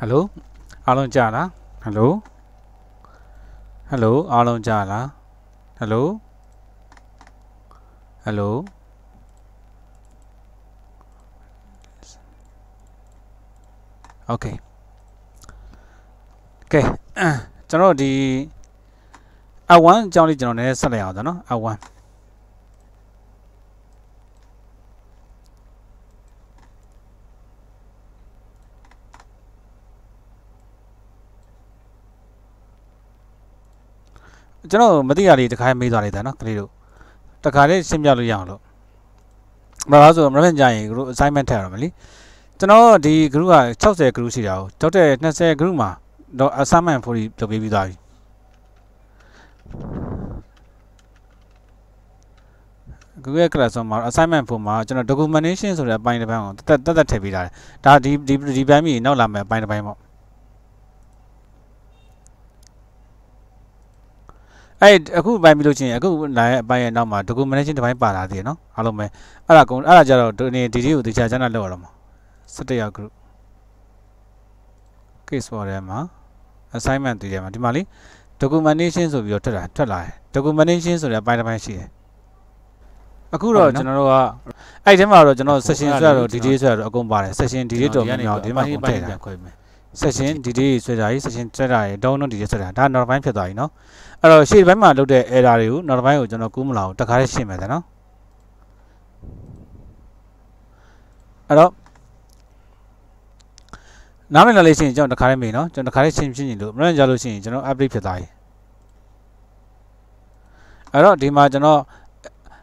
ဟယ်လိုအားလုံးကြားလားဟယ်လိုဟယ်လိုအားလုံးကြားလားဟယ်လိုဟယ်လိုโอเคကဲကျွန်တော်ဒီ R1 အကြောင်းလေးကျွန်တော်နည်းနည်းဆက်လိုက်အောင်ဒါနော် R1 ကျွန်တော်မသိရလေတခါမေးသွားလိုက်တာနော်ကလေးတို့တခါလေးရှင်းပြလို့ရအောင်လို့မလားဆိုတော့မနေ့ကကြာရင်တို့ assignment ထည့်ရမှာလीကျွန်တော်ဒီ group က60 group ရှိတာကိုကျောက်တဲ့20 group မှာတော့ assignment ဖို့လုပ်ပေးပြီးသွားပြီ။ Google Classroom မှာ assignment ပုံမှာကျွန်တော် documentation ဆိုတဲ့အပိုင်းတစ်ပိုင်းကိုတတ်တတ်ထည့်ပေးထားတယ်။ဒါဒီဒီဒီပိုင်းပြီးနောက်လာမယ့်အပိုင်းတစ်ပိုင်းပေါ့။အဲ့အခုပိုင်းပြီးလို့ချင်းအခုလာရဲ့အပိုင်းရဲ့နောက်မှာ documentation တစ်ပိုင်းပါလာသေးတယ်နော်အားလုံးပဲအဲ့ဒါကုန်အဲ့ဒါကြတော့ဒီနေ့ဒီဒီကိုတရားကျမ်းစာလောက်ရတော့မှာ17ရာ group case ပေါ်ထဲမှာ assignment တွေထဲမှာဒီမှာလေ documentation ဆိုပြီးတော့ထွက်လာထွက်လာတယ် documentation ဆိုတဲ့အပိုင်းတစ်ပိုင်းရှိတယ်အခုတော့ကျွန်တော်တို့ကအဲ့ဒီထဲမှာတော့ကျွန်တော် session ဆိုတော့ detail ဆိုတော့အကုန်ပါတယ် session detail တော့မပြောဒီမှာကိုထည့်တာခွဲမယ် session delay ရေးဆွဲတာရေး session ဆက်တာရေး download delay ဆက်တာဒါ normal ဖြစ်သွားပြီเนาะအဲ့တော့ရှေ့ဘက်မှာလုပ်တဲ့ error တွေကို normal ကိုကျွန်တော်ကူးမလာဘူးတခါလေးရှင်းမယ်တဲ့เนาะအဲ့တော့နားမလည်လို့ရှိရင်ကျွန်တော်တခါလေးမေးเนาะကျွန်တော်တခါလေးရှင်းပြနေလို့မရကြလို့ရှိရင်ကျွန်တော် update ဖြစ်သွားပြီအဲ့တော့ဒီမှာကျွန်တော်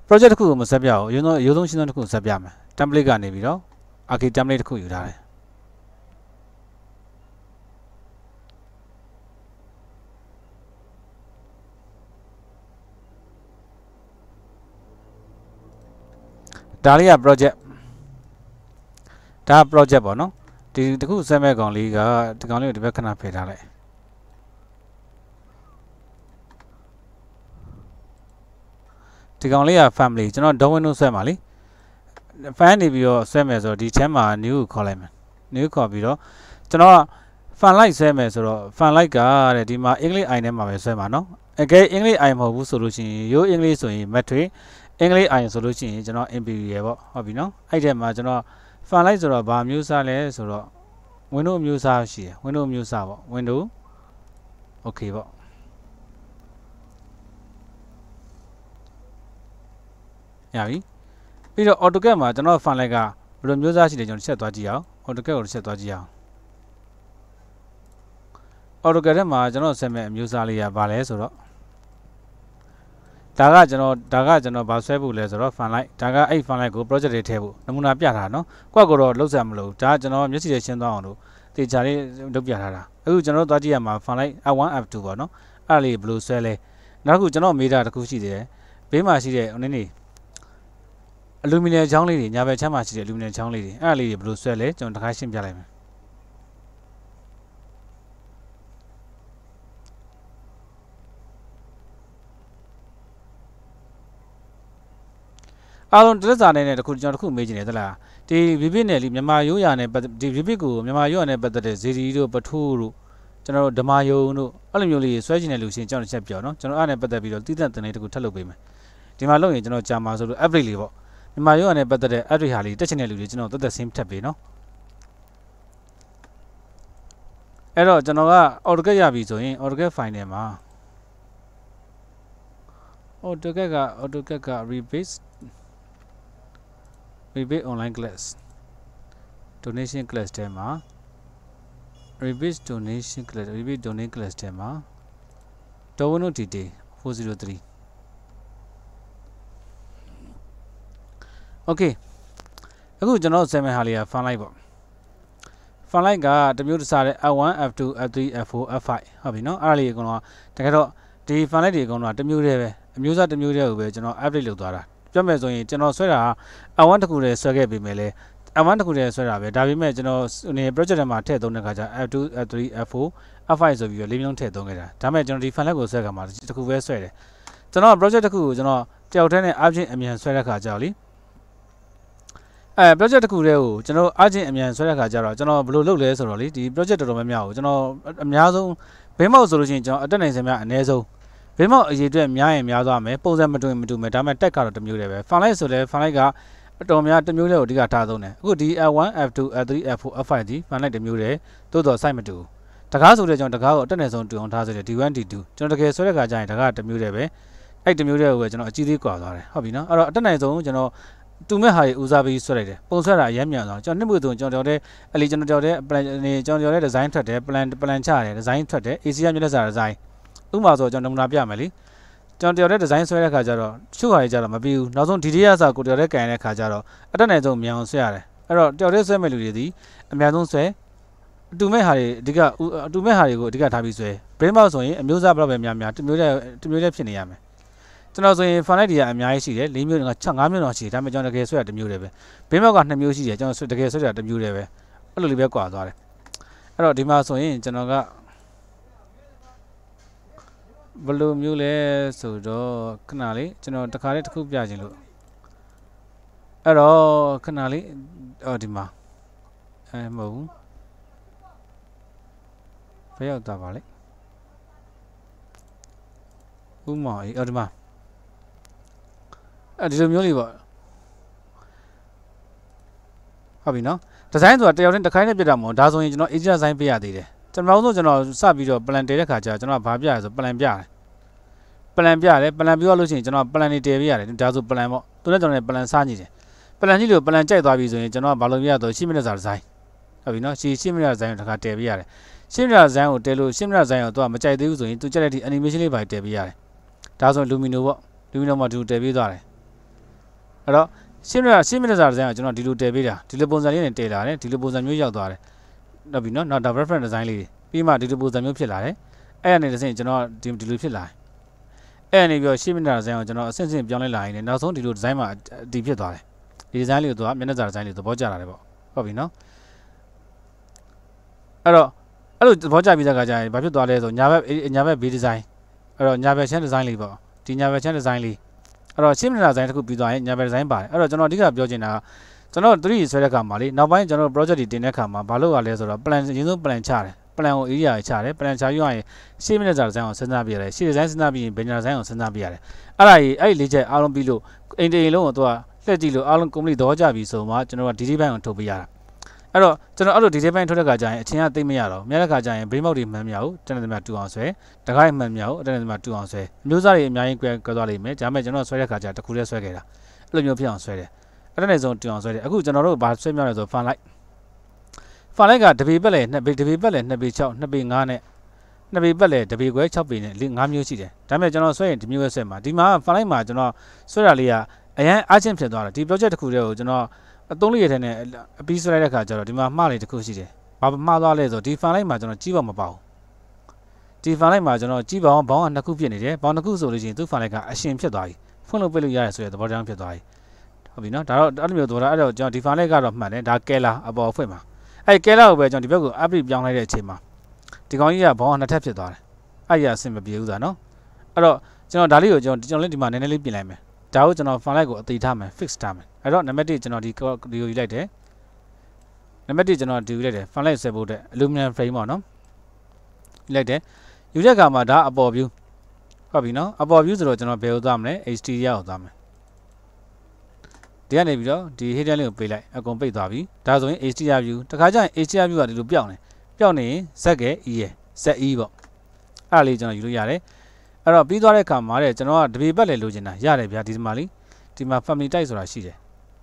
project တစ်ခုကိုမဆက်ပြအောင်အရင်ဆုံးအရင်ဆုံးရှင်းဆုံးတစ်ခုဆက်ပြမယ် template ကနေပြီးတော့ archi template တစ်ခုယူထားတယ်ဒါလေးက project ဒါ project ပေါ့နော်ဒီတခုဆက်မဲ့ကောင်လေးကဒီကောင်လေးကိုဒီဘက်ခဏဖယ်ထားလိုက်ဒီကောင်လေးက family ကျွန်တော် dom window ဆွဲမှာလေ fan နေပြီးတော့ဆွဲမယ်ဆိုတော့ဒီ channel မှာ new ကိုခေါ်လိုက်မယ် new ခေါ်ပြီးတော့ကျွန်တော်က fan light ဆွဲမယ်ဆိုတော့ fan light ကတဲ့ဒီမှာ english i နဲ့မှာပဲဆွဲမှာเนาะအကယ် english i မဟုတ်ဘူးဆိုလို့ရှိရင်ရိုး english ဆိုရင် matrix အင်္ဂလိပ် iron ဆိုလို့ရှိရင်ကျွန်တော် imperial ပေါ့ဟုတ်ပြီနော်အဲ့ဒီမှာကျွန်တော် fan light ဆိုတော့ဘာမျိုးစားလဲဆိုတော့ window အမျိုးစားရှိတယ် window အမျိုးစားပေါ့ window okay ပေါ့ရပြီပြီးတော့ AutoCAD မှာကျွန်တော် fan light ကဘယ်လိုမျိုးစားရှိလဲကျွန်တော်ချက်သွားကြည့်အောင် AutoCAD ကိုချက်သွားကြည့်အောင် AutoCAD ထဲမှာကျွန်တော်ဆက်မဲ့အမျိုးစားလေးကဘာလဲဆိုတော့ဒါကကျွန်တော်ဒါကကျွန်တော်ဗာဆွဲဖို့လဲဆိုတော့ fan light ဒါကအဲ့ fan light ကို project တွေထည့်ဖို့နမူနာပြထားနော်ကွက်ကိုတော့လုံးစံမလို့ဒါကကျွန်တော်မျက်စိနဲ့ရှင်းသွားအောင်လို့တေချာလေးလုပ်ပြထားတာအခုကျွန်တော်တို့သွားကြည့်ရမှာ fan light f1 f2 ပေါ့နော်အဲ့ဒါလေးဘယ်လိုဆွဲလဲနောက်တစ်ခုကျွန်တော်မေးတာတစ်ခုရှိသေးတယ်ဘေးမှာရှိတဲ့နည်းနည်းအလူမီနီယံချောင်းလေးတွေညာဘက်ချမ်းမှာရှိတဲ့အလူမီနီယံချောင်းလေးတွေအဲ့ဒါလေးတွေဘယ်လိုဆွဲလဲကျွန်တော် တခါရှင်းပြလိုက်မယ်အားလုံးတက်စာနေနဲ့တခုကျွန်တော်တခုမေးချင်တယ်သလားဒီဗီဗစ်နဲ့လीမြန်မာရိုးရာနဲ့ဒီဗီဗစ်ကိုမြန်မာရိုးရာနဲ့ပတ်သက်တဲ့ဇီရီတို့ပထိုးတို့ကျွန်တော်တို့ဓမာယုံတို့အဲ့လိုမျိုးလေးဆွဲချင်တဲ့လူရှင်ကျွန်တော်ချက်ပြောနော်ကျွန်တော်အားနဲ့ပတ်သက်ပြီးတော့တည်တံ့တင်လေးတခုထပ်လုပ်ပေးမယ်ဒီမှာလုပ်ရင်ကျွန်တော်ကြာမှာဆိုလို့ update လေးပေါ့မြန်မာရိုးရာနဲ့ပတ်သက်တဲ့ update ဟာလေးတက်ချင်တဲ့လူတွေကျွန်တော်တက်တက်ဆင်းထပ်ပေးနော်အဲ့တော့ကျွန်တော်က AutoCAD ရပြီဆိုရင် AutoCAD file ထဲမှာ AutoCAD က AutoCAD က rebase Rebate online class donation class ထဲမှာ Rebate donation class Rebate donate class ထဲမှာ Towono DD 403 Okay အခုကျွန်တော် seminar ဟာလေးက fun light ပေါ့ fun light ကတမျိုးတစားတဲ့ F1 F2 F3 F4 F5 ဟုတ်ပြီနော်အဲ့ဒါလေးအကုန်လုံးကတကယ်တော့ဒီ fun light တွေအကုန်လုံးကတမျိုးတည်းပဲအမျိုးအစားတမျိုးတည်းကိုပဲကျွန်တော် update လုပ်သွားတာပြောမယ်ဆိုရင်ကျွန်တော်ဆွဲတာအဝမ်းတစ်ခုတည်းဆွဲခဲ့ပြီမယ်လေအဝမ်းတစ်ခုတည်းဆွဲတာပဲဒါပေမဲ့ကျွန်တော်နေ project ထဲမှာထည့်သုံးတဲ့ခါကျ F2 F3 F4 F5 ဆိုပြီးတော့လေးမျိုးထည့်သုံးခဲ့တာဒါပေမဲ့ကျွန်တော်ဒီ fan လက်ကိုဆွဲကမှာတစ်ခုပဲဆွဲတယ်ကျွန်တော် project တစ်ခုကိုကျွန်တော်တယောက်တည်းနဲ့ object အမြန်ဆွဲတဲ့ခါကျတော့လीအဲ project တစ်ခုတည်းကိုကျွန်တော် urgent အမြန်ဆွဲတဲ့ခါကျတော့ကျွန်တော်ဘယ်လိုလုပ်လဲဆိုတော့လေဒီ project တော်တော်များများကိုကျွန်တော်အများဆုံးဘေးမောက်ဆိုလို့ရှိရင်ကျွန်တော်အတက်နိုင်စင်များအနည်းဆုံးဘေးမော့အရေးအတွက်များရင်များသွားမယ်ပုံစံမတူရင်မတူမယ်ဒါပေမဲ့တက်ကတော့တစ်မျိုးတည်းပဲ fan light ဆိုလဲ fan light ကအတော်များတစ်မျိုးတည်းကိုအဓိကထားသုံးတယ်အခုဒီ F1 F2 F3 F4 F5 ဒီ fan light တစ်မျိုးတည်းသို့တော် site မတူတကားဆိုတဲ့ကြောင့်တကားကိုအတက်နဲ့ဆုံးတူအောင်ထားဆိုတဲ့ D1 D2 ကျွန်တော်တကယ်ဆွဲတဲ့ခါကျရင်တကားတစ်မျိုးတည်းပဲအဲ့တစ်မျိုးတည်းကိုပဲကျွန်တော်အကြီးသေးကွာသွားတယ်ဟုတ်ပြီနော်အဲ့တော့အတက်နိုင်ဆုံးကျွန်တော်တူမဲ့ဟာကြီးဦးစားပြီးဆွဲလိုက်တယ်ပုံဆွဲတာအရင်မြန်သွားကျွန်တော်နှစ်မှုသုံးကျွန်တော်တဲ့အလီကျွန်တော်တဲ့ plan နေကျွန်တော်တဲ့ design ထွက်တယ် plan plan ချတယ် design ထွက်တယ် AC ရမြက်လက်စာ design ဥပမာဆိုကျွန်တော်နမူနာပြမယ်လေကျွန်တော်တယောက်တည်းဒီဇိုင်းဆွဲတဲ့ခါကျတော့ရှုပ်ဟာတွေကျတော့မပြီးဘူးနောက်ဆုံးဒီဒီရစာကိုတယောက်တည်းကင်တဲ့ခါကျတော့အတက်နိုင်ဆုံးမြန်အောင်ဆွဲရတယ်အဲ့တော့တယောက်တည်းဆွဲမဲ့လူတွေဒီအများဆုံးဆွဲအတူမဲ့ဟာတွေအဓိကအတူမဲ့ဟာတွေကိုအဓိကထားပြီးဆွဲ brain box ဆိုရင်အမျိုးစားဘလောက်ပဲများများတစ်မျိုးတည်းတစ်မျိုးတည်းဖြစ်နေရမယ်ကျွန်တော်ဆိုရင် fan light တွေကအများကြီးရှိတယ်၄မျိုးက6 5မျိုးတော့ရှိတယ်ဒါပေမဲ့ကျွန်တော်တကယ်ဆွဲတာတစ်မျိုးတည်းပဲ brain box က2မျိုးရှိတယ်ကျွန်တော်တကယ်ဆွဲတာတစ်မျိုးတည်းပဲအဲ့လိုလေးပဲကွာသွားတယ်အဲ့တော့ဒီမှာဆိုရင်ကျွန်တော်ကဘယ်လိုမျိုးလဲဆိုတော့ခဏလေးကျွန်တော်တခါလေးတစ်ခုပြခြင်းလို့အဲ့တော့ခဏလေးအော်ဒီမှာအဲမဟုတ်ဘူးဖျောက်သွားပါလေဥမာအေးအော်ဒီမှာအဲဒီလိုမျိုးလေးပေါ့ဟုတ်ပြီနော်ဒီဇိုင်းဆိုတာတယောက်တည်းတစ်ခိုင်းနဲ့ပြတာမဟုတ်ဒါဆိုရင်ကျွန်တော် agent design ပေးရသေးတယ်ကျွန်တော်ဆိုကျွန်တော်စပြီးတော့ plan တည်တဲ့ခါကျကျွန်တော်ဗာပြရဆို plan ပြတယ် plan ပြတယ် plan ပြီးတော့လို့ရှိရင်ကျွန်တော် plan တွေတည်ပြရတယ်ဒါဆို plan ပေါ့သူနဲ့ကျွန်တော် plan စကြည့်တယ် plan ကြည့်လို့ plan ကြိုက်သွားပြီဆိုရင်ကျွန်တော်ကဘာလို့ပြရတော့10မိနစ်စာဒီဇိုင်းဟုတ်ပြီနော်10မိနစ်စာဒီဇိုင်းကိုတစ်ခါတည်ပြရတယ်10မိနစ်စာဒီဇိုင်းကိုတည်လို့10မိနစ်စာဒီဇိုင်းကိုသူကမကြိုက်သေးဘူးဆိုရင်သူကြိုက်တဲ့ဒီ animation လေးပါတည်ပြရတယ်ဒါဆို lumino ပေါ့ lumino မှာသူတည်ပြသွားတယ်အဲ့တော့10မိနစ်10မိနစ်စာဒီဇိုင်းကိုကျွန်တော်ဒီလိုတည်ပြတာဒီလိုပုံစံလေးနဲ့တည်လာတယ်ဒီလိုပုံစံမျိုးရောက်သွားတယ်တော့ပြီနော်နောက်ဒါ reference design လေးပြီးမှဒီလိုပုံစံမျိုးဖြစ်လာတယ်အဲ့အနေနဲ့ဆင့်ကျွန်တော်ဒီဒီလိုဖြစ်လာတယ်အဲ့အနေပြီးတော့ရှင်းမျက်နှာ design ကိုကျွန်တော်အဆင့်ဆင့်ပြောင်းလဲလာရင်လည်းနောက်ဆုံးဒီလို design မှာဒီဖြစ်သွားတယ်ဒီ design လေးကိုသူကမျက်နှာစာ design လေးသဘောကျလာတယ်ပေါ့ဟုတ်ပြီနော်အဲ့တော့အဲ့လိုသဘောကျပြီးတဲ့အခါကျရင်ဘာဖြစ်သွားလဲဆိုညာဘက်ညာဘက် B design အဲ့တော့ညာဘက်ချမ်း design လေးပေါ့ဒီညာဘက်ချမ်း design လေးအဲ့တော့ရှင်းမျက်နှာ design တစ်ခုပြီးသွားရင်ညာဘက် design ပါတယ်အဲ့တော့ကျွန်တော်အဓိကပြောချင်တာကကျွန်တော်3ဆွဲတဲ့ခါမှာလေနောက်ပိုင်းကျွန်တော် project တွေတင်တဲ့ခါမှာဘာလုပ်ရလဲဆိုတော့ plan အရင်ဆုံး plan ချတယ် plan ကို area ချတယ် plan ချယူရရင်ရှေ့မျက်နှာစာ design ကိုစဉ်းစားပြရတယ်ရှေ့ design စဉ်းစားပြီးရင် banner design ကိုစဉ်းစားပြရတယ်အဲ့ဒါကြီးအဲ့ဒီလေးချက် အားလုံးပြီးလို့အိမ်တိန်လုံးကိုသူကလှည့်ကြည့်လို့အားလုံး complete တော့ကြပြီဆိုမှကျွန်တော်က DD bank ကိုထုတ်ပေးရတာအဲ့တော့ကျွန်တော်အဲ့လို DD bank ထုတ်တဲ့ခါကျရင်အချင်းကသိမရတော့မြတ်တဲ့ခါကျရင် brain mode တွေမှန်မြောက်တန်တမတူအောင်ဆွဲတခိုင်းမှန်မြောက်တန်တမတူအောင်ဆွဲမျိုးစားတွေအများကြီးကွဲကွဲသွားလိမ့်မယ်ဒါပေမဲ့ကျွန်တော်ဆွဲတဲ့ခါကျတခုတည်းဆွဲခဲ့တာအဲ့လိုမျိုးဖြစ်အောင်ဆွဲတယ်အတက်နိုင်ဆုံးတင်အောင်ဆွဲတယ်အခုကျွန်တော်တို့ဘာဆွဲမြောက်လဲဆိုဖန်လိုက်ဖန်လိုက်ကတပေပက်လဲ2ပေတပေပက်လဲ2ပေ6 2ပေ5နဲ့2ပေပက်လဲတပေခွဲ6ပေနဲ့5မျိုးရှိတယ်ဒါပေမဲ့ကျွန်တော်ဆွဲရင်ဒီမျိုးပဲဆွဲမှာဒီမှာဖန်လိုက်မှာကျွန်တော်ဆွဲတာလေးကအရန်အချင်းဖြစ်သွားတာဒီ project တစ်ခုတည်းကိုကျွန်တော်အသုံးလေးရထဲနဲ့အပြီးဆွဲလိုက်တဲ့ခါကျတော့ဒီမှာမှားလေးတစ်ခုရှိတယ်ဘာမှားသွားလဲဆိုဒီဖန်လိုက်မှာကျွန်တော်ကြီးပါမပါဘူးဒီဖန်လိုက်မှာကျွန်တော်ကြီးပေါင်းဘောင်းကနှစ်ခုဖြစ်နေတယ်ဘောင်းတစ်ခုဆိုလို့ရှိရင်သူ့ဖန်လိုက်ကအရှင်ဖြစ်သွားပြီဖွင့်လို့ပြလို့ရတယ်ဆိုတဲ့သဘောတရားဖြစ်သွားပြီဟုတ်ပြီနော်ဒါတော့အဲ့လိုမျိုးသဘောထားအဲ့တော့ကျွန်တော် default ကတော့မှတ်တယ်ဒါ color အပေါ်ဖွင့်ပါအဲ့ color ကိုပဲကျွန်တော်ဒီဘက်ကို update ပြောင်းလိုက်တဲ့အချိန်မှာဒီကောင်ကြီးကဘောင်းကနှစ်ထပ်ဖြစ်သွားတယ်အဲ့ရအဆင်မပြေဘူးသားနော်အဲ့တော့ကျွန်တော်ဒါလေးကိုကျွန်တော်ကျွန်တော်လည်းဒီမှာနည်းနည်းလေးပြင်လိုက်မယ်ဒါကိုကျွန်တော် font light ကိုအသေးထားမယ် fix ထားမယ်အဲ့တော့ number 1ကျွန်တော်ဒီဒီကိုယူလိုက်တယ် number 1ကျွန်တော်ဒီယူလိုက်တယ် font light ဆက်ဖို့တဲ့ aluminum frame ပေါ့နော်ယူလိုက်တယ်ယူတဲ့အခါမှာဒါအပေါ် view ဟုတ်ပြီနော်အပေါ် view ဆိုတော့ကျွန်တော်ဘယ်ကိုသွားမလဲ exterior ကိုသွားမယ်ဒီကနေပြီးတော့ဒီ hidden link ကိုပေးလိုက်အကုန်ပိတ်သွားပြီဒါဆိုရင် HTR view တခါကျရင် HTR view ကဒီလိုပြောင်းတယ်ပြောင်းနေရင်ဇက်က E ရယ်ဇက် E ပေါ့အဲ့ဒါလေးကျွန်တော်ယူလို့ရတယ်အဲ့တော့ပြီးသွားတဲ့အခါမှာတဲ့ကျွန်တော်ကတပေပတ်လေလိုချင်တာရတယ်ဗျာဒီမှာလေးဒီမှာ family type ဆိုတာရှိတယ်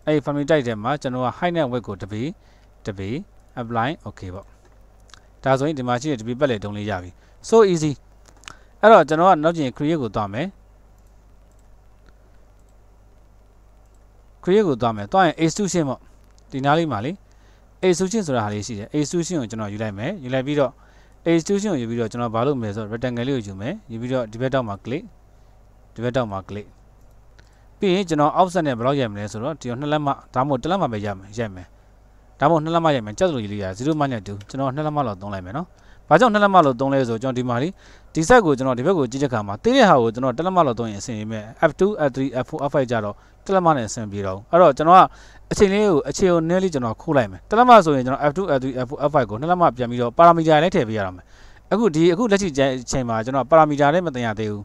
အဲ့ဒီ family type ထဲမှာကျွန်တော်က height နဲ့ weight ကိုတပေတပေ apply okay ပေါ့ဒါဆိုရင်ဒီမှာရှိတဲ့တပေပတ်လေတုံးလေးရပြီ so easy အဲ့တော့ကျွန်တော်ကနောက်ကျရင် create ကိုသွားမယ် create ကိုသွားမယ်သွားရင် extrusion ပေါ့ဒီနားလေးမှာလေ extrusion ဆိုတာဟာလေးရှိတယ် extrusion ကိုကျွန်တော်ယူလိုက်မယ်ယူလိုက်ပြီးတော့ extrusion ကိုယူပြီးတော့ကျွန်တော်ဘာလုပ်မလဲဆိုတော့ rectangle လေးကိုယူမယ်ယူပြီးတော့ဒီဘက်တောက်မှာ click ဒီဘက်တောက်မှာ click ပြီးရင်ကျွန်တော် offset နဲ့ဘယ်လောက်ရိုက်မလဲဆိုတော့ဒီတော့နှစ်လက်မှဒါမှမဟုတ်တစ်လက်မှပဲရိုက်မယ်ရိုက်မယ်ဒါမှမဟုတ်နှစ်လက်မှရိုက်မယ်ကြက်သလိုရေးလိုက်ရ0.2ကျွန်တော်နှစ်လက်မှလောက်သုံးလိုက်မယ်နော်ဘာကြောင့်နှစ်လက်မှလောက်သုံးလဲဆိုတော့ကျွန်တော်ဒီမှာလေးဒီဆက်ကိုကျွန်တော်ဒီဘက်ကိုကြည့်တဲ့အခါမှာတေးတဲ့ဟာကိုကျွန်တော်တက်လက်မလောက်သုံးရင်အဆင်ပြေမယ် F2 F3 F4 F5 ကြတော့တက်လက်မနဲ့အဆင်ပြေတော့အဲ့တော့ကျွန်တော်ကအချိန်လေးကိုအချိန်ကိုနည်းလေးကျွန်တော်ခိုးလိုက်မယ်တက်လက်မဆိုရင်ကျွန်တော် F2 F3 F4 F5 ကိုနှစ်လက်မပြန်ပြီးတော့ပါရာမီတာလည်းထည့်ပေးရအောင်မယ်အခုဒီအခုလက်ရှိချိန်မှာကျွန်တော်ပါရာမီတာလည်းမတင်ရသေးဘူး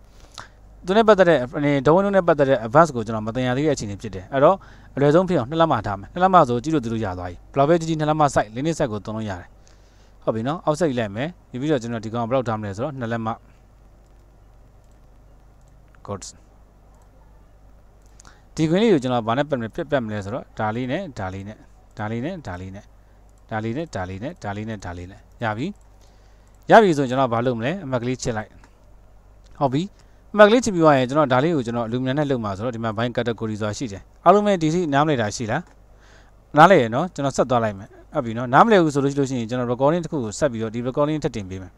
သူနဲ့ပတ်သက်တဲ့အနေဒဝန်တို့နဲ့ပတ်သက်တဲ့ advance ကိုကျွန်တော်မတင်ရသေးတဲ့အချိန်တွေဖြစ်တယ်အဲ့တော့အလွယ်ဆုံးဖြစ်အောင်နှစ်လက်မထားမယ်နှစ်လက်မဆိုကြည့်လို့သူတို့ရသွားပြီဘလောက်ပဲကြည့်ကြည့်နှစ်လက်မ site လင်းနေ site ကိုသုံးလို့ရတယ်ဟုတ်ပြီနော် offset လိုက်မယ်ပြီးတော့ကျွန်တော်ဒီကောင်ဘယ်လောက်ထားမလဲဆိုတော့နှစ်လက်မှ codes ဒီကွင်းလေးကိုကျွန်တော်ဗာနဲ့ပတ်မယ်ပြက်ပြက်မလဲဆိုတော့ဒါလေးနဲ့ဒါလေးနဲ့ဒါလေးနဲ့ဒါလေးနဲ့ဒါလေးနဲ့ဒါလေးနဲ့ဒါလေးနဲ့ဒါလေးနဲ့ရပြီရပြီဆိုကျွန်တော်ဘာလုပ်မလဲအမှတ်ကလေးချစ်လိုက်ဟုတ်ပြီအမှတ်ကလေးချစ်ပြီးသွားရင်ကျွန်တော်ဒါလေးကိုကျွန်တော်အလူမီနီယမ်နဲ့လုပ်မှာဆိုတော့ဒီမှာ bind category ဆိုတာရှိတယ်အားလုံးပဲဒီထိနားမလည်တာရှိလားနားလည်ရနော်ကျွန်တော်ဆက်သွားလိုက်မယ်အပ်ပြီနော်နားမလည်ဘူးဆိုလို့ရှိလို့ရှိရင်ကျွန်တော် recording တစ်ခုကိုဆက်ပြီးတော့ဒီ recording ထပ်တင်ပေးမယ်